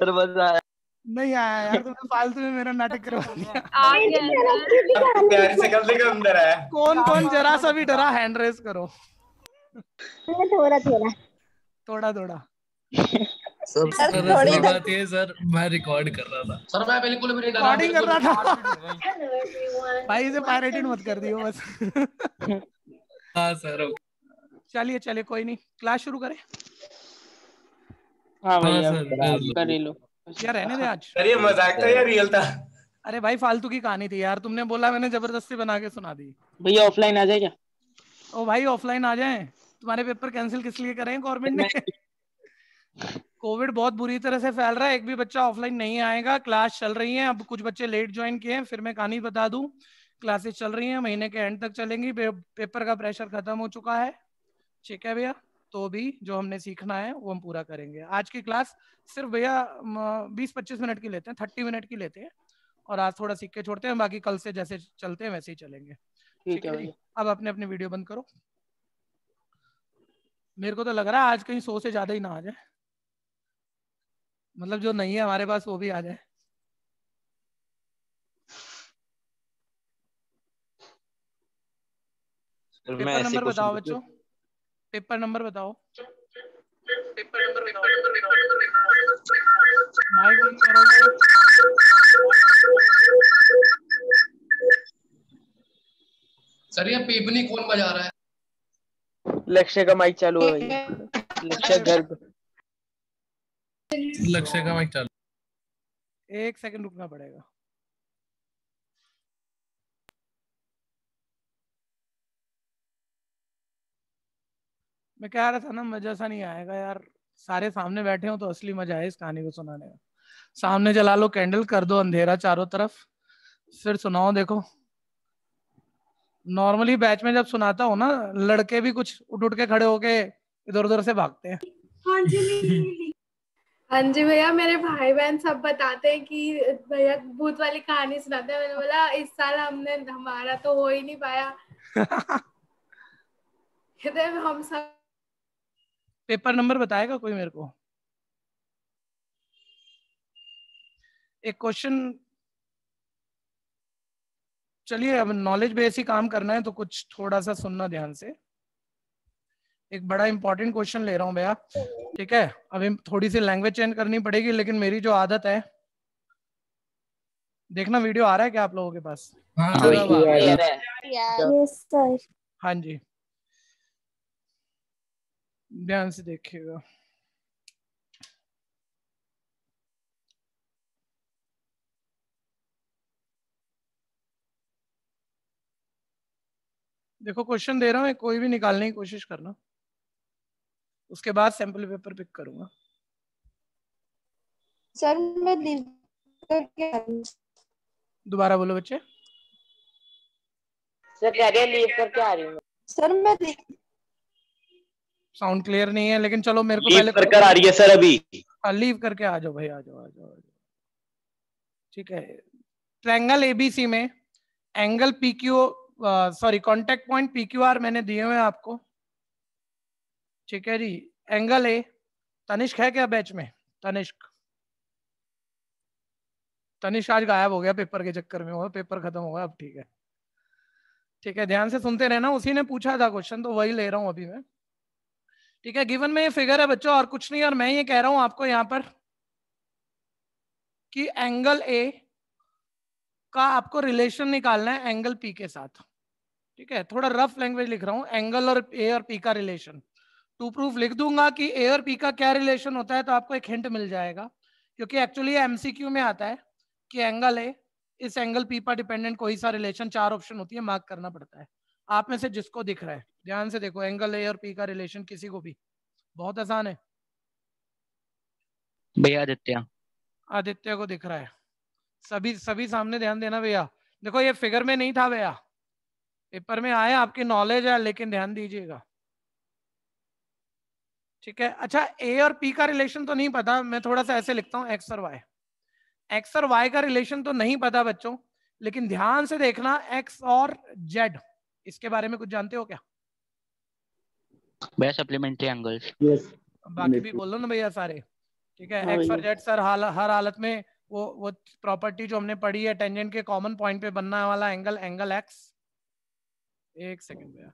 सर मजा आया नहीं आया यार तुमने फालतू में मेरा नाटक करवा दिया प्यार से कर अंदर आया कौन कौन हाँ। जरा सा भी डरा हैंड रेस करो थोड़ा थोड़ा थोड़ा थोड़ा सब थोड़ी तो- बात ये सर मैं रिकॉर्ड कर रहा था सर मैं बिल्कुल भी रिकॉर्डिंग कर रहा था भाई इसे पायरेटेड मत कर दियो बस हाँ सर ओके चलिए चलिए कोई नहीं क्लास शुरू करें हाँ भाई हाँ हाँ, लो रहने दे आज अरे मजाक था यार रियल था अरे भाई फालतू की कहानी थी यार तुमने बोला मैंने जबरदस्ती बना के सुना दी भैया ऑफलाइन आ जाए क्या ओ भाई ऑफलाइन आ जाए तुम्हारे पेपर कैंसिल किस लिए करें गवर्नमेंट ने कोविड बहुत बुरी तरह से फैल रहा है एक भी बच्चा ऑफलाइन नहीं आएगा क्लास चल रही है अब कुछ बच्चे लेट ज्वाइन किए हैं फिर मैं कहानी बता दूं क्लासेस चल रही हैं महीने के एंड तक चलेंगी पेपर का प्रेशर खत्म हो चुका है ठीक है भैया तो भी जो हमने सीखना है वो हम पूरा करेंगे आज की क्लास सिर्फ भैया बीस पच्चीस मिनट की लेते हैं थर्टी मिनट की लेते हैं और आज थोड़ा सीख के छोड़ते हैं बाकी कल से जैसे चलते हैं वैसे ही चलेंगे ठीक है भैया अब अपने अपने वीडियो बंद करो मेरे को तो लग रहा है आज कहीं सौ से ज्यादा ही ना आ जाए मतलब जो नहीं है हमारे पास वो भी आ जाए पेपर नंबर बताओ बच्चों पेपर नंबर बताओ पेपर नंबर बताओ माइक सर ये कौन बजा रहा है लक्ष्य का माइक चालू है भाई लक्ष्य घर लक्ष्य का माइक चालू एक सेकंड रुकना पड़ेगा मैं कह रहा था ना मजा सा नहीं आएगा यार सारे सामने बैठे हो तो असली मजा आए इस कहानी को सुनाने का सामने जला लो कैंडल कर दो अंधेरा चारों तरफ फिर सुनाओ देखो नॉर्मली बैच में जब सुनाता हूँ ना लड़के भी कुछ उठ उठ के खड़े होके इधर उधर से भागते हैं हाँ जी हाँ जी भैया मेरे भाई बहन सब बताते हैं कि भैया भूत वाली कहानी सुनाते हैं मैंने बोला इस साल हमने हमारा तो हो ही नहीं पाया हम सब पेपर नंबर बताएगा कोई मेरे को एक क्वेश्चन चलिए अब नॉलेज बेस ही काम करना है तो कुछ थोड़ा सा सुनना ध्यान से एक बड़ा इंपॉर्टेंट क्वेश्चन ले रहा हूं भैया ठीक है अभी थोड़ी सी लैंग्वेज चेंज करनी पड़ेगी लेकिन मेरी जो आदत है देखना वीडियो आ रहा है क्या आप लोगों के पास हाँ, हाँ, हाँ जी ध्यान से देखिएगा देखो क्वेश्चन दे रहा हूँ कोई भी निकालने की कोशिश करना उसके बाद सैंपल पेपर पिक करूंगा सर मैं दोबारा बोलो बच्चे सर कह आ रही हूँ सर मैं साउंड क्लियर नहीं है लेकिन चलो मेरे को पहले कर कर आ रही है सर अभी हाँ लीव करके आ जाओ भाई आ जाओ आ जाओ ठीक है ट्रैंगल एबीसी में angle PQ sorry contact point PQR मैंने दिए हुए आपको ठीक है जी एंगल ए तनिष्क है क्या बैच में तनिष्क तनिष्क आज गायब हो गया पेपर के चक्कर में हुआ पेपर खत्म हो गया अब ठीक है ठीक है ध्यान से सुनते रहना उसी ने पूछा था क्वेश्चन तो वही ले रहा हूं अभी मैं ठीक है गिवन में ये फिगर है बच्चों और कुछ नहीं और मैं ये कह रहा हूं आपको यहां पर कि एंगल ए का आपको रिलेशन निकालना है एंगल पी के साथ ठीक है थोड़ा रफ लैंग्वेज लिख रहा हूं एंगल और ए और पी का रिलेशन टू प्रूफ लिख दूंगा कि ए और पी का क्या रिलेशन होता है तो आपको एक हिंट मिल जाएगा क्योंकि एक्चुअली एमसीक्यू में आता है कि एंगल ए इस एंगल पी पर डिपेंडेंट कोई सा रिलेशन चार ऑप्शन होती है मार्क करना पड़ता है आप में से जिसको दिख रहा है ध्यान से देखो एंगल ए और पी का रिलेशन किसी को भी बहुत आसान है भैया आदित्य आदित्य को दिख रहा है सभी सभी सामने ध्यान देना भैया देखो ये फिगर में नहीं था भैया पेपर में आया आपकी नॉलेज है लेकिन ध्यान दीजिएगा ठीक है अच्छा ए और पी का रिलेशन तो नहीं पता मैं थोड़ा सा ऐसे लिखता हूँ एक्स और वाई एक्स और वाई का रिलेशन तो नहीं पता बच्चों लेकिन ध्यान से देखना एक्स और जेड इसके बारे में कुछ जानते हो क्या भैया सप्लीमेंट्री एंगल्स यस बाकी भी बोल लो ना भैया सारे ठीक है एक्स और जेड सर हाल, हर हालत में वो वो प्रॉपर्टी जो हमने पढ़ी है टेंजेंट के कॉमन पॉइंट पे बनना वाला एंगल एंगल एक्स एक सेकंड भैया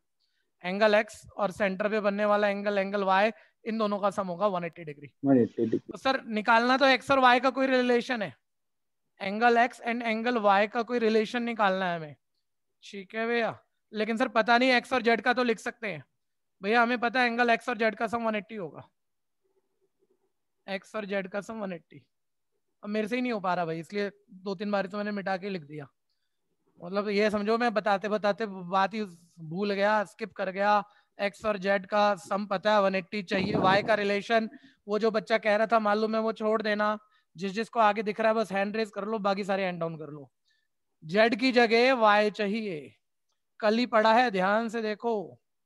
एंगल एक्स और सेंटर पे बनने वाला एंगल एंगल वाई इन दोनों का सम होगा 180 180 डिग्री तो सर निकालना तो एक्स और वाई का कोई रिलेशन है angle X and angle Y का कोई रिलेशन निकालना है हमें ठीक है भैया लेकिन सर पता नहीं एक्स और जेड का तो लिख सकते हैं भैया हमें पता है एंगल एक्स और जेड का सम 180 होगा एक्स और जेड का सम 180 अब मेरे से ही नहीं हो पा रहा भाई इसलिए दो तीन बार तो मैंने मिटा के लिख दिया मतलब ये समझो मैं बताते बताते बात ही भूल गया स्किप कर गया एक्स और जेड का सम पता है 180 चाहिए वाई का रिलेशन वो जो बच्चा कह रहा था मालूम है वो छोड़ देना जिस जिसको आगे दिख रहा है बस हैंड रेस कर लो बाकी सारे हैंड डाउन कर लो जेड की जगह वाई चाहिए कल ही पढ़ा है ध्यान से देखो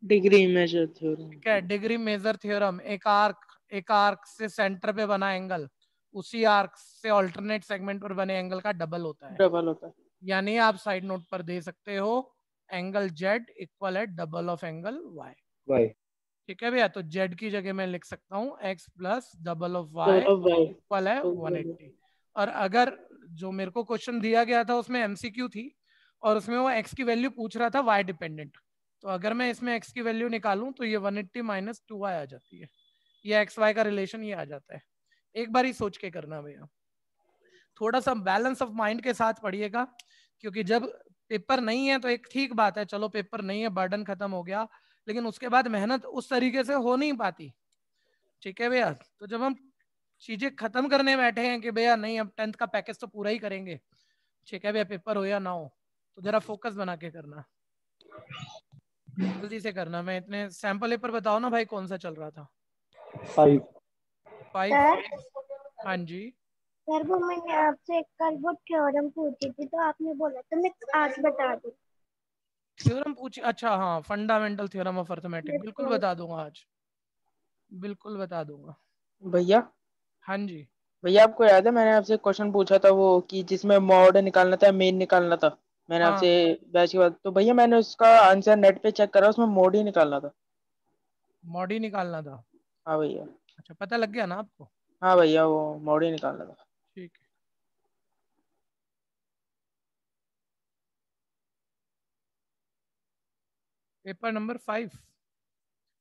डिग्री मेजर थ्योरम ठीक है डिग्री मेजर थ्योरम एक आर्क एक आर्क से सेंटर पे बना एंगल उसी आर्क से ऑल्टरनेट सेगमेंट पर बने एंगल का डबल होता है डबल होता है यानी आप साइड नोट पर दे सकते हो एंगल जेड इक्वल है double of angle Y Y ठीक है भैया तो जेड की जगह मैं लिख सकता हूँ X plus double of Y equal है 180 और अगर जो मेरे को क्वेश्चन दिया गया था उसमें एमसीक्यू थी और उसमें वो एक्स की वैल्यू पूछ रहा था वाई डिपेंडेंट तो अगर मैं इसमें एक्स की वैल्यू निकालूं तो ये one eighty minus two Y आ जाती है ये एक्स वाई का रिलेशन ये आ जाता है एक बार ही सोच के करना भैया थोड़ा सा बैलेंस ऑफ माइंड के साथ पढ़िएगा क्योंकि जब पेपर नहीं है तो एक ठीक बात है चलो पेपर नहीं है बर्डन खत्म हो गया लेकिन उसके बाद मेहनत उस तरीके से हो नहीं पाती ठीक है भैया तो जब हम चीजें खत्म करने बैठे हैं कि भैया नहीं अब टेंथ का पैकेज तो पूरा ही करेंगे ठीक है भैया पेपर हो या ना हो तो जरा फोकस बना के करना जल्दी से करना मैं इतने सैंपल पेपर बताओ ना भाई कौन सा चल रहा था फाइव फाइव हाँ जी सर वो मैंने आपसे कल वो थ्योरम पूछी थी तो आपने बोला तो मैं आज बता दूं थ्योरम पूछी अच्छा हाँ फंडामेंटल थ्योरम ऑफ अर्थमेटिक बिल्कुल बता दूंगा आज बिल्कुल बता दूंगा भैया हाँ जी भैया आपको याद है मैंने आपसे क्वेश्चन पूछा था वो कि जिसमें मॉड निकालना था मेन निकालना था मैंने हाँ। आपसे बैच के बाद तो भैया मैंने उसका आंसर नेट पे चेक करा उसमें मोड ही निकालना था मोड ही निकालना था हाँ भैया अच्छा पता लग गया ना आपको हाँ भैया वो मोड ही निकालना था ठीक है paper number five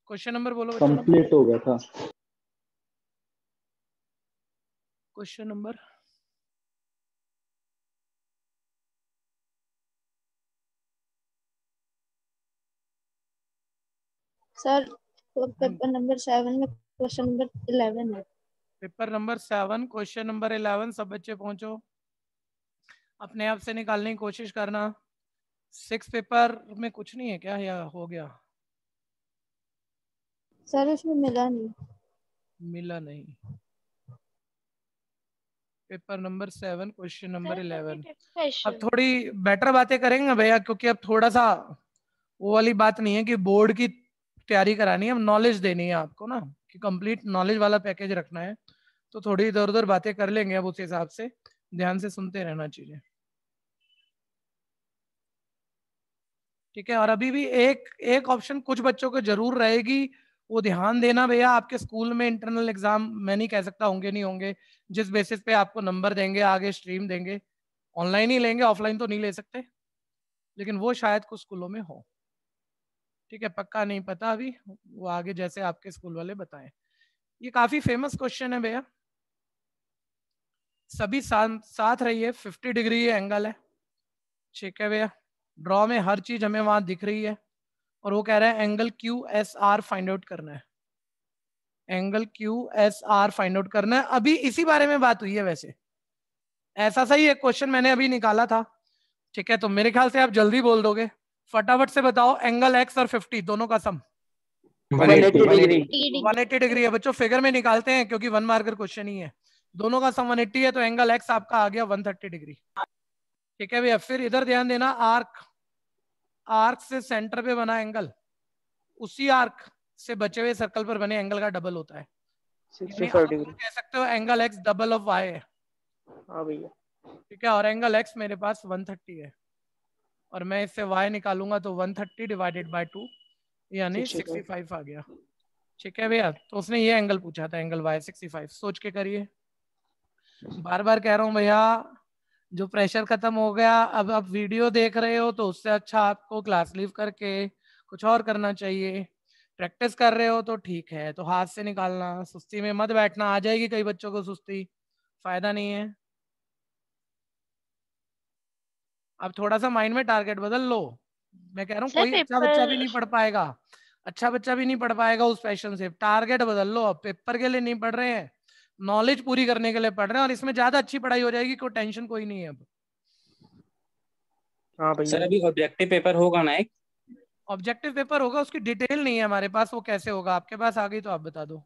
question number बोलो कंप्लीट हो गया था क्वेश्चन नंबर सर हम्म। पेपर नंबर सेवन में क्वेश्चन नंबर इलेवन है paper number seven question number eleven सब बच्चे पहुंचो अपने आप से निकालने की कोशिश करना सिक्स पेपर में कुछ नहीं है क्या या हो गया सर इसमें मिला नहीं मिला नहीं paper number seven question number eleven अब थोड़ी बेटर बातें करेंगे भैया क्योंकि अब थोड़ा सा वो वाली बात नहीं है कि बोर्ड की तैयारी करानी है नॉलेज देनी है आपको ना कि कंप्लीट नॉलेज वाला पैकेज रखना है तो थोड़ी इधर उधर बातें कर लेंगे अब उस हिसाब से ध्यान से सुनते रहना चाहिए ठीक है और अभी भी एक एक ऑप्शन कुछ बच्चों को जरूर रहेगी वो ध्यान देना भैया आपके स्कूल में इंटरनल एग्जाम मैं नहीं कह सकता होंगे नहीं होंगे जिस बेसिस पे आपको नंबर देंगे आगे स्ट्रीम देंगे ऑनलाइन ही लेंगे ऑफलाइन तो नहीं ले सकते लेकिन वो शायद कुछ स्कूलों में हो ठीक है पक्का नहीं पता अभी वो आगे जैसे आपके स्कूल वाले बताएं ये काफी फेमस क्वेश्चन है भैया सभी साथ साथ रहिए फिफ्टी डिग्री ये एंगल है ठीक है भैया ड्रॉ में हर चीज हमें वहां दिख रही है और वो कह रहा है angle Q S R find out करना है angle Q S R find out करना है अभी इसी बारे में बात हुई है वैसे ऐसा सही एक क्वेश्चन मैंने अभी निकाला था ठीक है तो मेरे ख्याल से आप जल्दी बोल दोगे फटाफट से बताओ एंगल एक्स और फिफ्टी दोनों का सम 180 डिग्री है बच्चों फिगर में निकालते हैं क्योंकि वन मार्कर क्वेश्चन ही है दोनों का सम 180 है तो एंगल एक्स आपका आ गया 130 डिग्री ठीक है भैया फिर इधर ध्यान देना आर्क आर्क से सेंटर पे बना एंगल उसी आर्क से बचे हुए सर्कल पर बने एंगल का डबल होता है कह सकते हो angle X double of Y है हाँ ठीक है और एंगल एक्स मेरे पास 130 है और मैं इससे वाई निकालूंगा तो one thirty divided by two यानी सिक्सटी फाइव आ गया ठीक है भैया तो उसने ये एंगल पूछा था एंगल वाई सिक्सटी फाइव सोच के करिए बार बार कह रहा हूँ भैया जो प्रेशर खत्म हो गया अब आप वीडियो देख रहे हो तो उससे अच्छा आपको क्लास लीव करके कुछ और करना चाहिए प्रैक्टिस कर रहे हो तो ठीक है तो हाथ से निकालना सुस्ती में मत बैठना आ जाएगी कई बच्चों को सुस्ती फायदा नहीं है अब थोड़ा सा माइंड में टारगेट बदल लो मैं कह रहा हूँ कोई अच्छा बच्चा भी नहीं पढ़ पाएगा अच्छा बच्चा भी नहीं पढ़ पाएगा उस पैशन से टारगेट बदल लो अब पेपर के लिए नहीं पढ़ रहे हैं नॉलेज पूरी करने के लिए पढ़ रहे हैं और इसमें ज्यादा अच्छी पढ़ाई हो जाएगी कोई टेंशन कोई नहीं है अब हाँ सर अभी ऑब्जेक्टिव पेपर होगा ना एक ऑब्जेक्टिव पेपर होगा उसकी डिटेल नहीं है हमारे पास वो कैसे होगा आपके पास आ गई तो आप बता दो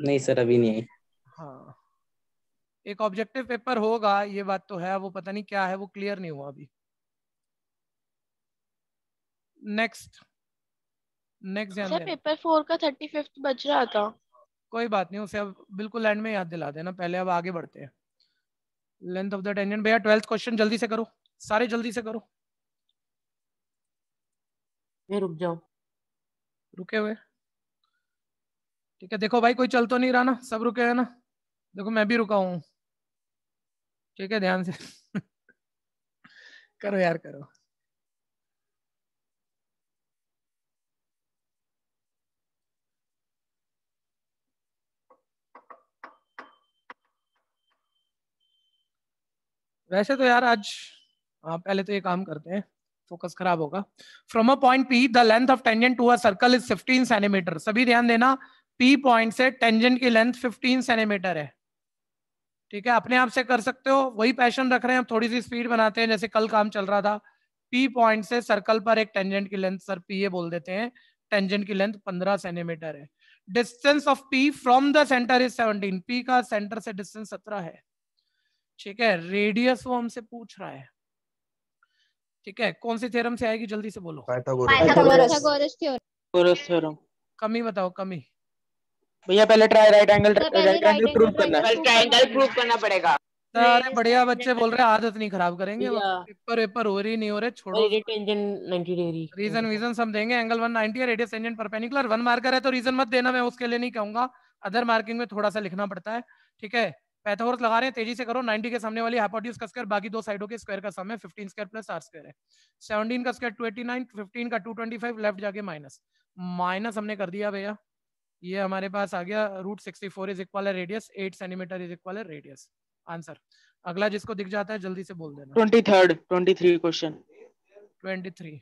नहीं सर अभी नहीं हाँ एक ऑब्जेक्टिव पेपर होगा ये बात तो है वो पता नहीं क्या है वो क्लियर नहीं हुआ अभी next next sir paper four का थर्टी फिफ्थ बज रहा था कोई बात नहीं उसे अब बिल्कुल एंड में याद दिला देना पहले अब आगे बढ़ते हैं लेंथ ऑफ द टेंजेंट भैया ट्वेल्थ क्वेश्चन जल्दी से करो सारे जल्दी से करो मैं रुक जाओ रुके हुए ठीक है देखो भाई कोई चल तो नहीं रहा ना सब रुके हैं ना देखो मैं भी रुका हूँ ठीक है ध्यान से करो यार करो वैसे तो यार आज आ, हाँ, पहले तो ये काम करते हैं फोकस खराब होगा from a point P the length of tangent to a circle is 15 centimetre सभी ध्यान देना पी पॉइंट से टेंजेंट की लेंथ 15 सेंटीमीटर है ठीक है अपने आप से कर सकते हो वही पैशन रख रहे हैं हम थोड़ी सी स्पीड बनाते हैं जैसे कल काम चल रहा था पी पॉइंट से सर्कल पर एक टेंजेंट की लेंथ सर पी ए बोल देते हैं टेंजेंट की लेंथ पंद्रह सेंटीमीटर है distance of P from the centre is seventeen P का सेंटर से डिस्टेंस सत्रह है ठीक है रेडियस वो हमसे पूछ रहा है ठीक है कौन सी थ्योरम से आएगी जल्दी से बोलो पाइथागोरस थ्योरम कमी बताओ कमी भैया पहले try right angle right angle prove करना है प्रूव करना पड़ेगा सारे बढ़िया बच्चे बोल रहे आदत नहीं खराब करेंगे पेपर पेपर हो रही नहीं हो रहे छोड़ो रीजन रीजन सब देंगे एंगल 190 है radius tangent perpendicular one marker है तो रीजन मत देना मैं उसके लिए नहीं कहूंगा अदर मार्किंग में थोड़ा सा लिखना पड़ता है ठीक है पैथागोरस लगा रहे हैं तेजी से करो 90 के सामने वाली हाइपोटेन्यूज का स्क्वायर बाकी दो साइडों के स्क्वायर का सम है 15 स्क्वायर प्लस आर स्क्वायर है 17 का स्क्वायर 29 15 का 225 लेफ्ट जाके माइनस माइनस हमने कर दिया भैया ये हमारे पास आ गया root sixty four is equal है radius eight centimetre is equal है रेडियस आंसर अगला जिसको दिख जाता है जल्दी से बोल देना twenty third twenty three question twenty three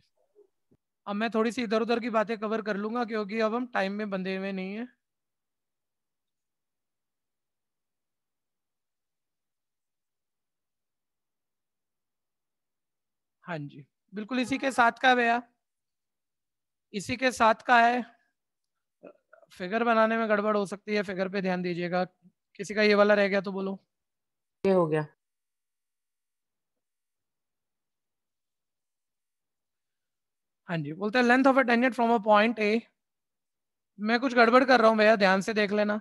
अब मैं थोड़ी सी इधर उधर की बातें कवर कर लूंगा क्योंकि अब हम टाइम में बंधे हुए नहीं है हाँ जी बिल्कुल इसी के साथ का भैया इसी के साथ का है फिगर बनाने में गड़बड़ हो सकती है फिगर पे ध्यान दीजिएगा किसी का ये वाला रह गया तो बोलो ये हो गया हाँ जी बोलते हैं length of a tangent from a point A मैं कुछ गड़बड़ कर रहा हूँ भैया ध्यान से देख लेना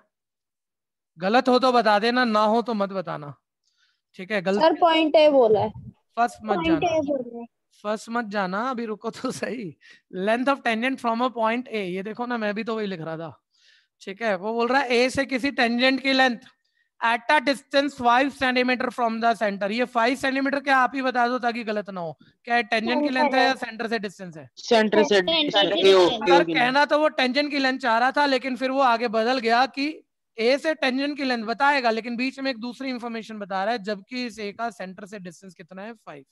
गलत हो तो बता देना ना हो तो मत बताना ठीक है गलत सर पॉइंट ए बोला है फर्स्ट मत जाना फर्स्ट मत जाना अभी रुको तो सही length of tangent from a point A ये देखो ना मैं भी तो वही लिख रहा था ठीक है वो बोल रहा है ए से किसी टेंजेंट की length at a distance five centimetre from the centre ये फाइव सेंटीमीटर क्या आप ही बता दो ताकि गलत ना हो क्या टेंजेंट की लेंथ है या सेंटर से डिस्टेंस है सेंटर से अगर कहना तो वो टेंजेंट की लेंथ चाह रहा था लेकिन फिर वो आगे बदल गया कि ए से टेंजेंट की लेंथ बताएगा लेकिन बीच में एक दूसरी इंफॉर्मेशन बता रहा है जबकि इस ए का सेंटर से डिस्टेंस कितना है फाइव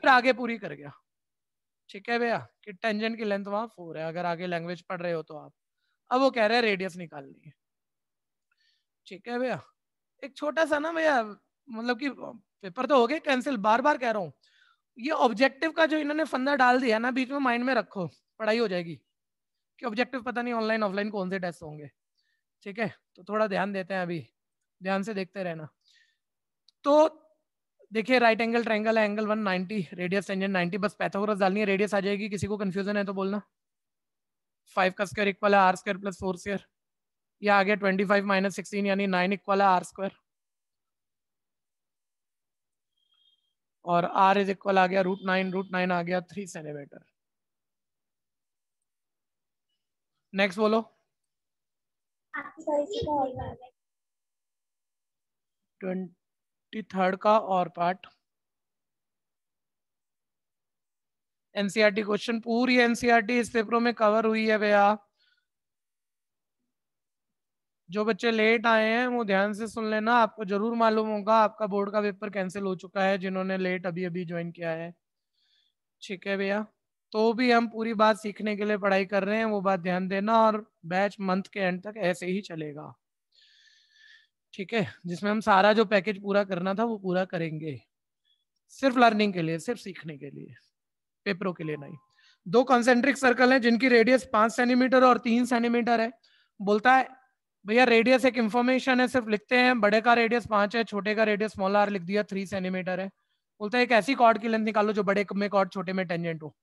फिर आगे पूरी कर गया ठीक है भैया कि टेंजेंट की लेंथ वहां फोर है अगर आगे लैंग्वेज पढ़ रहे हो तो आप अब वो कह रहे हैं रेडियस निकालनी है ठीक है भैया एक छोटा सा ना भैया मतलब कि पेपर तो हो गए कैंसिल बार बार कह रहा हूँ ये ऑब्जेक्टिव का जो इन्होंने फंदा डाल दिया ना बीच में माइंड में रखो पढ़ाई हो जाएगी कि ऑब्जेक्टिव पता नहीं ऑनलाइन ऑफलाइन कौन से टेस्ट होंगे ठीक है तो थोड़ा ध्यान देते हैं अभी ध्यान से देखते रहना तो देखिए राइट एंगल ट्रैंगल है angle ninety radius tangent ninety बस पैथोग्राफ डालनी है रेडियस आ जाएगी किसी को कन्फ्यूजन है तो बोलना फाइव का स्क्वायर इक्वल है r square plus four square ये आ गया ट्वेंटी फाइव माइनस सिक्सटीन यानी नाइन इक्वल है आर स्क्वायर और आर इज इक्वल आ गया रूट नाइन रूट नाइन आ गया थ्री सेंटीमीटर नेक्स्ट बोलो ट्वेंटी थर्ड का और पार्ट एनसीईआरटी क्वेश्चन पूरी एनसीईआरटी इस पेपरों में कवर हुई है भैया जो बच्चे लेट आए हैं वो ध्यान से सुन लेना आपको जरूर मालूम होगा आपका बोर्ड का पेपर कैंसिल हो चुका है जिन्होंने लेट अभी अभी ज्वाइन किया है ठीक है भैया तो भी हम पूरी बात सीखने के लिए पढ़ाई कर रहे हैं वो बात ध्यान देना और बैच मंथ के एंड तक ऐसे ही चलेगा ठीक है जिसमें हम सारा जो पैकेज पूरा करना था वो पूरा करेंगे सिर्फ लर्निंग के लिए सिर्फ सीखने के लिए पेपरों के लिए नहीं दो कंसेंट्रिक सर्कल हैं जिनकी रेडियस पांच सेंटीमीटर और तीन सेंटीमीटर है बोलता है भैया रेडियस एक इंफॉर्मेशन है सिर्फ लिखते हैं बड़े का रेडियस पांच है छोटे का रेडियस स्मॉल आर लिख दिया थ्री सेंटीमीटर है बोलता है एक ऐसी कॉर्ड की लेंथ निकालो जो बड़े में कॉर्ड छोटे में टेंजेंट हो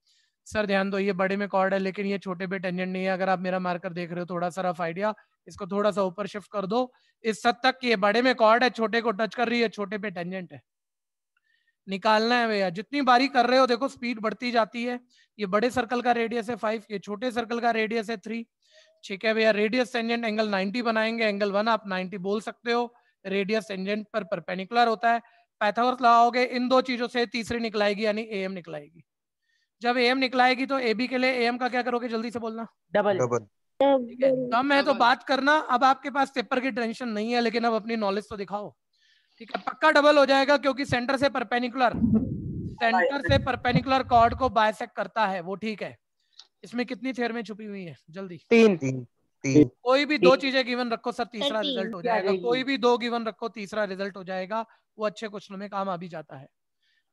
सर ध्यान दो ये बड़े में कॉर्ड है लेकिन ये छोटे पे टेंजेंट नहीं है अगर आप मेरा मार्कर देख रहे हो थोड़ा सा रफ आइडिया इसको थोड़ा सा ऊपर शिफ्ट कर दो इस सद तक ये बड़े में कॉर्ड है छोटे को टच कर रही है छोटे पे टेंजेंट है निकालना है भैया जितनी बारी कर रहे हो देखो स्पीड बढ़ती जाती है ये बड़े सर्कल का रेडियस है फाइव ये छोटे सर्कल का रेडियस है थ्री ठीक है भैया रेडियस टेंजेंट एंगल 90 बनाएंगे एंगल वन आप 90 बोल सकते हो रेडियस टेंजेंट पर परपेनिकुलर होता है पैथागोरस लगाओगे इन दो चीजों से तीसरी निकलाएगी यानी ए एम निकलाएगी जब ए एम निकलाएगी तो एबी के लिए ए एम का क्या करोगे जल्दी से बोलना डबल डबल कम है तो, तो बात करना अब आपके पास पेपर की टेंशन नहीं है लेकिन अब अपनी नॉलेज तो दिखाओ ठीक है पक्का डबल हो जाएगा क्योंकि सेंटर से परपेनिकुलर सेंटर से परपेनिकुलर कॉर्ड को बायसेक करता है वो ठीक है इसमें कितनी थेर में छुपी हुई है जल्दी तीन तीन कोई भी दो चीजें गिवन रखो सर तीसरा रिजल्ट हो जाएगा कोई भी दो गिवन रखो तीसरा रिजल्ट हो जाएगा वो अच्छे क्वेश्चन में काम आ भी जाता है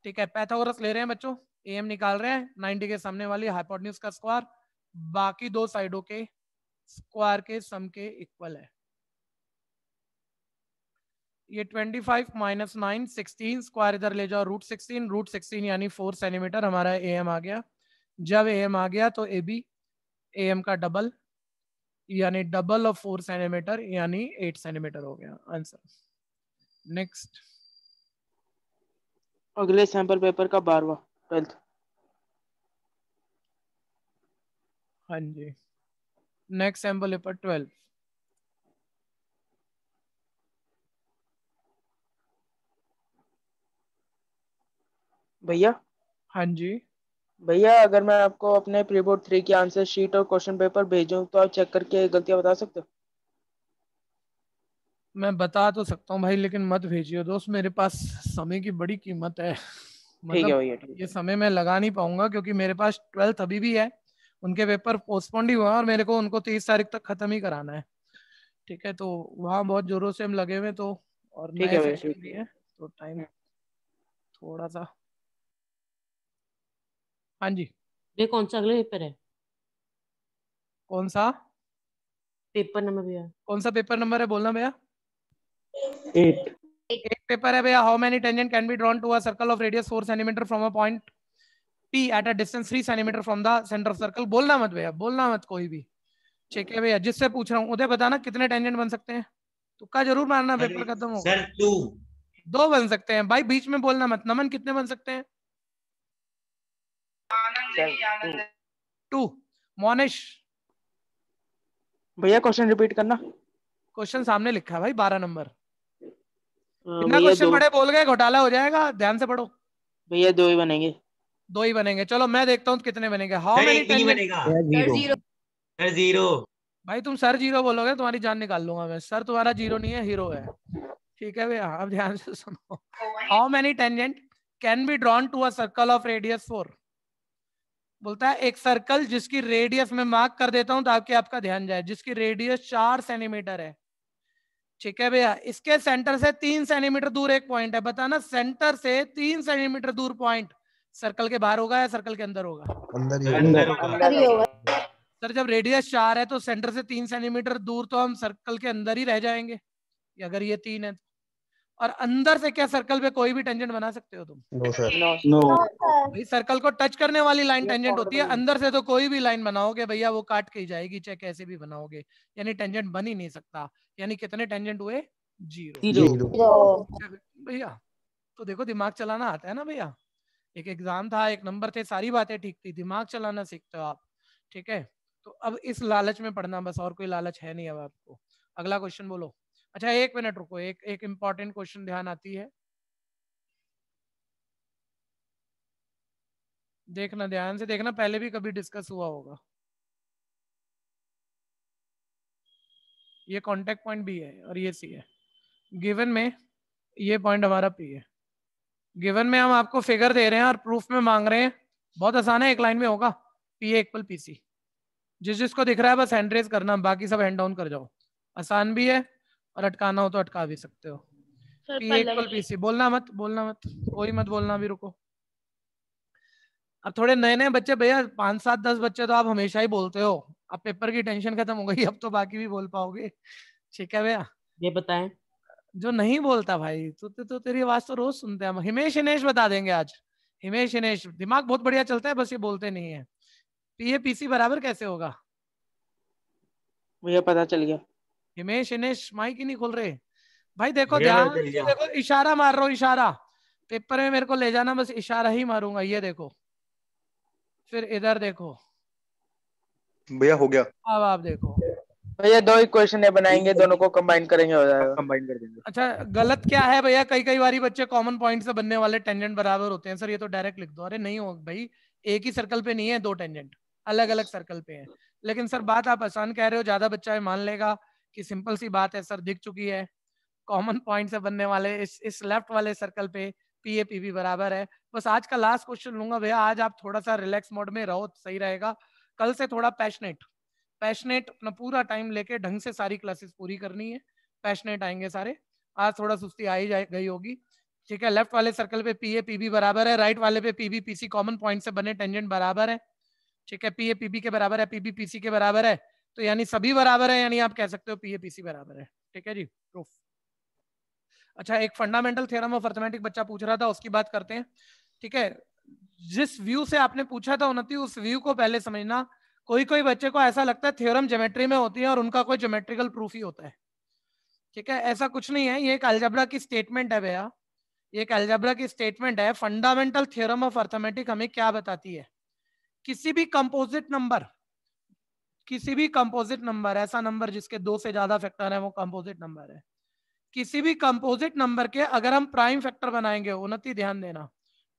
ठीक है पैथागोरस ले रहे हैं बच्चों एम निकाल रहे हैं 90 के सामने वाली हाइपोटन्यूज का स्क्वायर बाकी दो साइडों के स्क्वायर के सम के इक्वल है ये 25 five minus nine sixteen square इधर ले जाओ रूट सिक्सटीन रूट सिक्सटीन यानी फोर सेंटीमीटर हमारा ए एम आ गया जब ए एम आ गया तो ए बी ए एम का डबल यानी डबल ऑफ फोर सेंटीमीटर यानी एट सेंटीमीटर हो गया आंसर नेक्स्ट अगले सैंपल पेपर का बारवा ट्वेल्थ हाँ जी नेक्स्ट सैंपल पेपर ट्वेल्थ भैया हाँ जी भैया अगर मैं आपको अपने प्री बोर्ड थ्री की आंसर शीट और क्वेश्चन पेपर भेजूं तो आप चेक करके गलतियां बता सकते हो मैं बता तो सकता हूं भाई लेकिन मत भेजियो दोस्त मेरे पास समय की बड़ी कीमत है ठीक है मतलब भैया ये समय मैं लगा नहीं पाऊंगा क्योंकि मेरे पास ट्वेल्थ अभी भी है उनके पेपर पोस्टपोन्ड ही हुआ और मेरे को उनको तेईस तारीख तक खत्म ही कराना है ठीक है तो वहाँ बहुत जोरों से हम लगे हुए तो और ठीक है, है तो टाइम थोड़ा सा हाँ जी ये कौन सा अगला पेपर है कौन सा पेपर नंबर भैया कौन सा पेपर नंबर है बोलना भैया एट एक पेपर है भैया how many tangent can be drawn to a circle of radius four centimetre from a point P at a distance three centimetre from the centre of circle बोलना मत भैया बोलना मत कोई भी ठीक है भैया जिससे पूछ रहा हूँ उधर बताना कितने टेंजेंट बन सकते हैं तुक्का जरूर मारना पेपर खत्म हो सर टू दो बन सकते हैं भाई बीच में बोलना मत नमन कितने बन सकते हैं हम्म। टू मोनिश भैया क्वेश्चन रिपीट करना क्वेश्चन सामने लिखा है भाई बारह नंबर हाँ, इतना क्वेश्चन पढ़े बोल गए घोटाला हो जाएगा ध्यान से पढ़ो भैया दो ही बनेंगे दो ही बनेंगे चलो मैं देखता हूँ तो कितने बनेंगे हाउ मेनी बनेगा जीरो भाई तुम सर जीरो बोलोगे तुम्हारी जान निकाल लूंगा मैं सर तुम्हारा जीरो नहीं है हीरो है ठीक है भैया अब ध्यान से सुनो how many tangent can be drawn to a circle of radius four बोलता है एक सर्कल जिसकी रेडियस में मार्क कर देता हूं ताकि तो आपका ध्यान जाए जिसकी रेडियस चार सेंटीमीटर है ठीक है भैया इसके सेंटर से तीन सेंटीमीटर दूर एक पॉइंट है बताना सेंटर से तीन सेंटीमीटर दूर पॉइंट सर्कल के बाहर होगा या सर्कल के अंदर होगा अंदर ही होगा सर जब रेडियस चार है तो सेंटर से तीन सेंटीमीटर दूर तो हम सर्कल के अंदर ही रह जाएंगे अगर ये तीन है तो और अंदर से क्या सर्कल पे कोई भी टेंजेंट बना सकते हो तुम नो सर नो भाई सर्कल को टच करने वाली लाइन टेंजेंट होती है अंदर से तो कोई भी लाइन बनाओगे भैया वो काट के ही जाएगी चाहे कैसे भी बनाओगे यानी टेंजेंट बन ही नहीं सकता यानी कितने टेंजेंट हुए जीरो भैया तो देखो दिमाग चलाना आता है ना भैया एक एग्जाम था एक नंबर थे सारी बातें ठीक थी दिमाग चलाना सीखते हो आप ठीक है तो अब इस लालच में पढ़ना बस और कोई लालच है नहीं अब आपको अगला क्वेश्चन बोलो अच्छा एक मिनट रुको एक एक इंपॉर्टेंट क्वेश्चन ध्यान आती है देखना ध्यान से देखना पहले भी कभी डिस्कस हुआ होगा ये कांटेक्ट पॉइंट बी है और ये सी है गिवन में ये पॉइंट हमारा पी है गिवन में हम आपको फिगर दे रहे हैं और प्रूफ में मांग रहे हैं बहुत आसान है एक लाइन में होगा पी एक पल पी सी जिस जिसको दिख रहा है बस हैंड रेज करना बाकी सब हैंड डाउन कर जाओ आसान भी है और अटकाना हो तो अटका भी सकते हो पी इक्वल पी सी बोलना मत बोलना मत कोई मत बोलना अभी रुको अब थोड़े नए नए बच्चे भैया पांच सात दस बच्चे तो आप हमेशा ही बोलते हो अब पेपर की टेंशन खत्म हो गई अब तो बाकी भी बोल पाओगे ठीक है भैया ये बताएं जो नहीं बोलता भाई तो, तो, तो तेरी आवाज तो रोज सुनते हैं हम हिमेश हिनेश बता देंगे आज हिमेश हिनेश दिमाग बहुत बढ़िया चलता है बस ये बोलते नहीं है पीए पीसी बराबर कैसे होगा मुझे पता चल गया हिमेश हिनेश माइक ही नहीं खोल रहे भाई देखो ध्यान देखो इशारा मार रहा हूँ इशारा पेपर में मेरे को ले जाना बस इशारा ही मारूंगा ये देखो फिर इधर देखो भैया हो गया अब आप देखो भैया दो ही क्वेश्चन बनाएंगे दोनों को कंबाइन करेंगे हो जाएगा कंबाइन कर देंगे अच्छा गलत क्या है भैया कई कई बार बच्चे कॉमन पॉइंट से बनने वाले टेंजेंट बराबर होते हैं सर ये तो डायरेक्ट लिख दो अरे नहीं हो भाई एक ही सर्कल पे नहीं है दो टेंजेंट अलग अलग सर्कल पे है लेकिन सर बात आप आसान कह रहे हो ज्यादा बच्चा मान लेगा कि सिंपल सी बात है सर दिख चुकी है कॉमन पॉइंट से बनने वाले इस इस लेफ्ट वाले सर्कल पे पी ए पी बी बराबर है बस आज का लास्ट क्वेश्चन लूंगा भैया आज आप थोड़ा सा रिलैक्स मोड में रहो सही रहेगा कल से थोड़ा पैशनेट पैशनेट अपना पूरा टाइम लेके ढंग से सारी क्लासेस पूरी करनी है पैशनेट आएंगे सारे आज थोड़ा सुस्ती आई ही गई होगी ठीक है लेफ्ट वाले सर्कल पे पी ए पी बी बराबर है राइट वाले पे P B P C common point से बने टेंजेंट बराबर है ठीक है पी ए पी बी के बराबर है पी बी पी सी के बराबर है तो यानी सभी बराबर है यानी आप कह सकते हो पी पीएपीसी बराबर है ठीक है जी प्रूफ अच्छा एक फंडामेंटल थ्योरम ऑफ अर्थमेटिक बच्चा पूछ रहा था उसकी बात करते हैं ठीक है जिस व्यू से आपने पूछा था उन्नति उस व्यू को पहले समझना कोई कोई बच्चे को ऐसा लगता है थ्योरम ज्योमेट्री में होती है और उनका कोई ज्योमेट्रिकल प्रूफ ही होता है ठीक है ऐसा कुछ नहीं है ये एक अल्जबरा की स्टेटमेंट है भैया ये एक अल्जबरा की स्टेटमेंट है फंडामेंटल थ्योरम ऑफ अर्थमेटिक हमें क्या बताती है किसी भी कंपोजिट नंबर किसी भी कंपोजिट नंबर ऐसा नंबर जिसके दो से ज्यादा फैक्टर है वो कंपोजिट नंबर है किसी भी कंपोजिट नंबर के अगर हम प्राइम फैक्टर बनाएंगे उन्नति ध्यान देना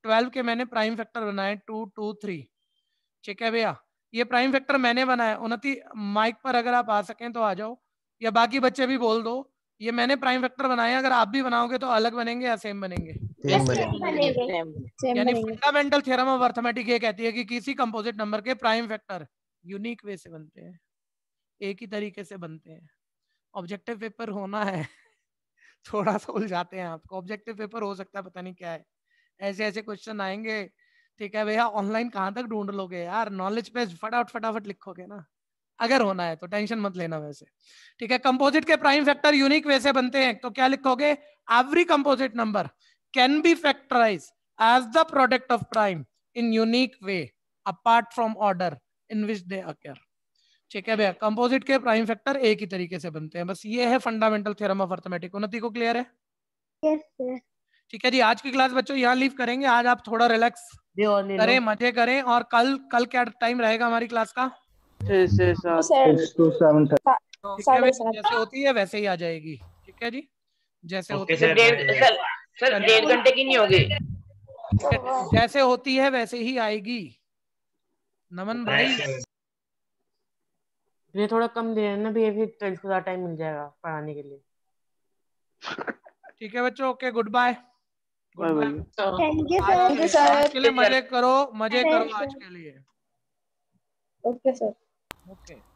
ट्वेल्व के मैंने प्राइम फैक्टर बनाए टू टू थ्री ठीक है भैया ये प्राइम फैक्टर मैंने बनाया उन्नति माइक पर अगर आप आ सकें तो आ जाओ या बाकी बच्चे भी बोल दो ये मैंने प्राइम फैक्टर बनाया अगर आप भी बनाओगे तो अलग बनेंगे या सेम बनेंगे यानी फंडामेंटल थ्योरम ऑफ अर्थमेटिक ये कहती है कि किसी कंपोजिट नंबर के प्राइम फैक्टर यूनिक वे से बनते हैं एक ही तरीके से बनते हैं ऑब्जेक्टिव पेपर होना है थोड़ा सा उलझाते हैं आपको ऑब्जेक्टिव पेपर हो सकता है पता नहीं क्या है ऐसे ऐसे क्वेश्चन आएंगे ठीक है भैया ऑनलाइन कहाँ तक ढूंढ लोगे यार नॉलेज पे फटाफट फटाफट लिखोगे ना अगर होना है तो टेंशन मत लेना वैसे ठीक है कंपोजिट के प्राइम फैक्टर यूनिक वे से बनते हैं तो क्या लिखोगे every composite number can be factorise as the product of prime in unique way apart from order in which they occur ठीक है भैया कंपोजिट के प्राइम फैक्टर एक ही तरीके से बनते हैं बस ये है फंडामेंटल थ्योरम ऑफ अर्थमेटिक उन्नति को क्लियर है ठीक है जी आज की क्लास बच्चों यहाँ लीव करेंगे आज आप थोड़ा रिलैक्स करें मजे करें और कल कल क्या टाइम रहेगा हमारी क्लास का जैसे होती है वैसे ही आ जाएगी ठीक है जी जैसे होती है डेढ़ घंटे की नहीं होगी जैसे होती है वैसे ही आएगी नमन भाई ये थोड़ा कम दे ना बिहेवियर ट्रेंड्स को ज्यादा टाइम मिल जाएगा पढ़ाने के लिए ठीक है बच्चों okay good bye thank you sir thank you sir के लिए मजे करो मजे करो आज के लिए ओके सर ओके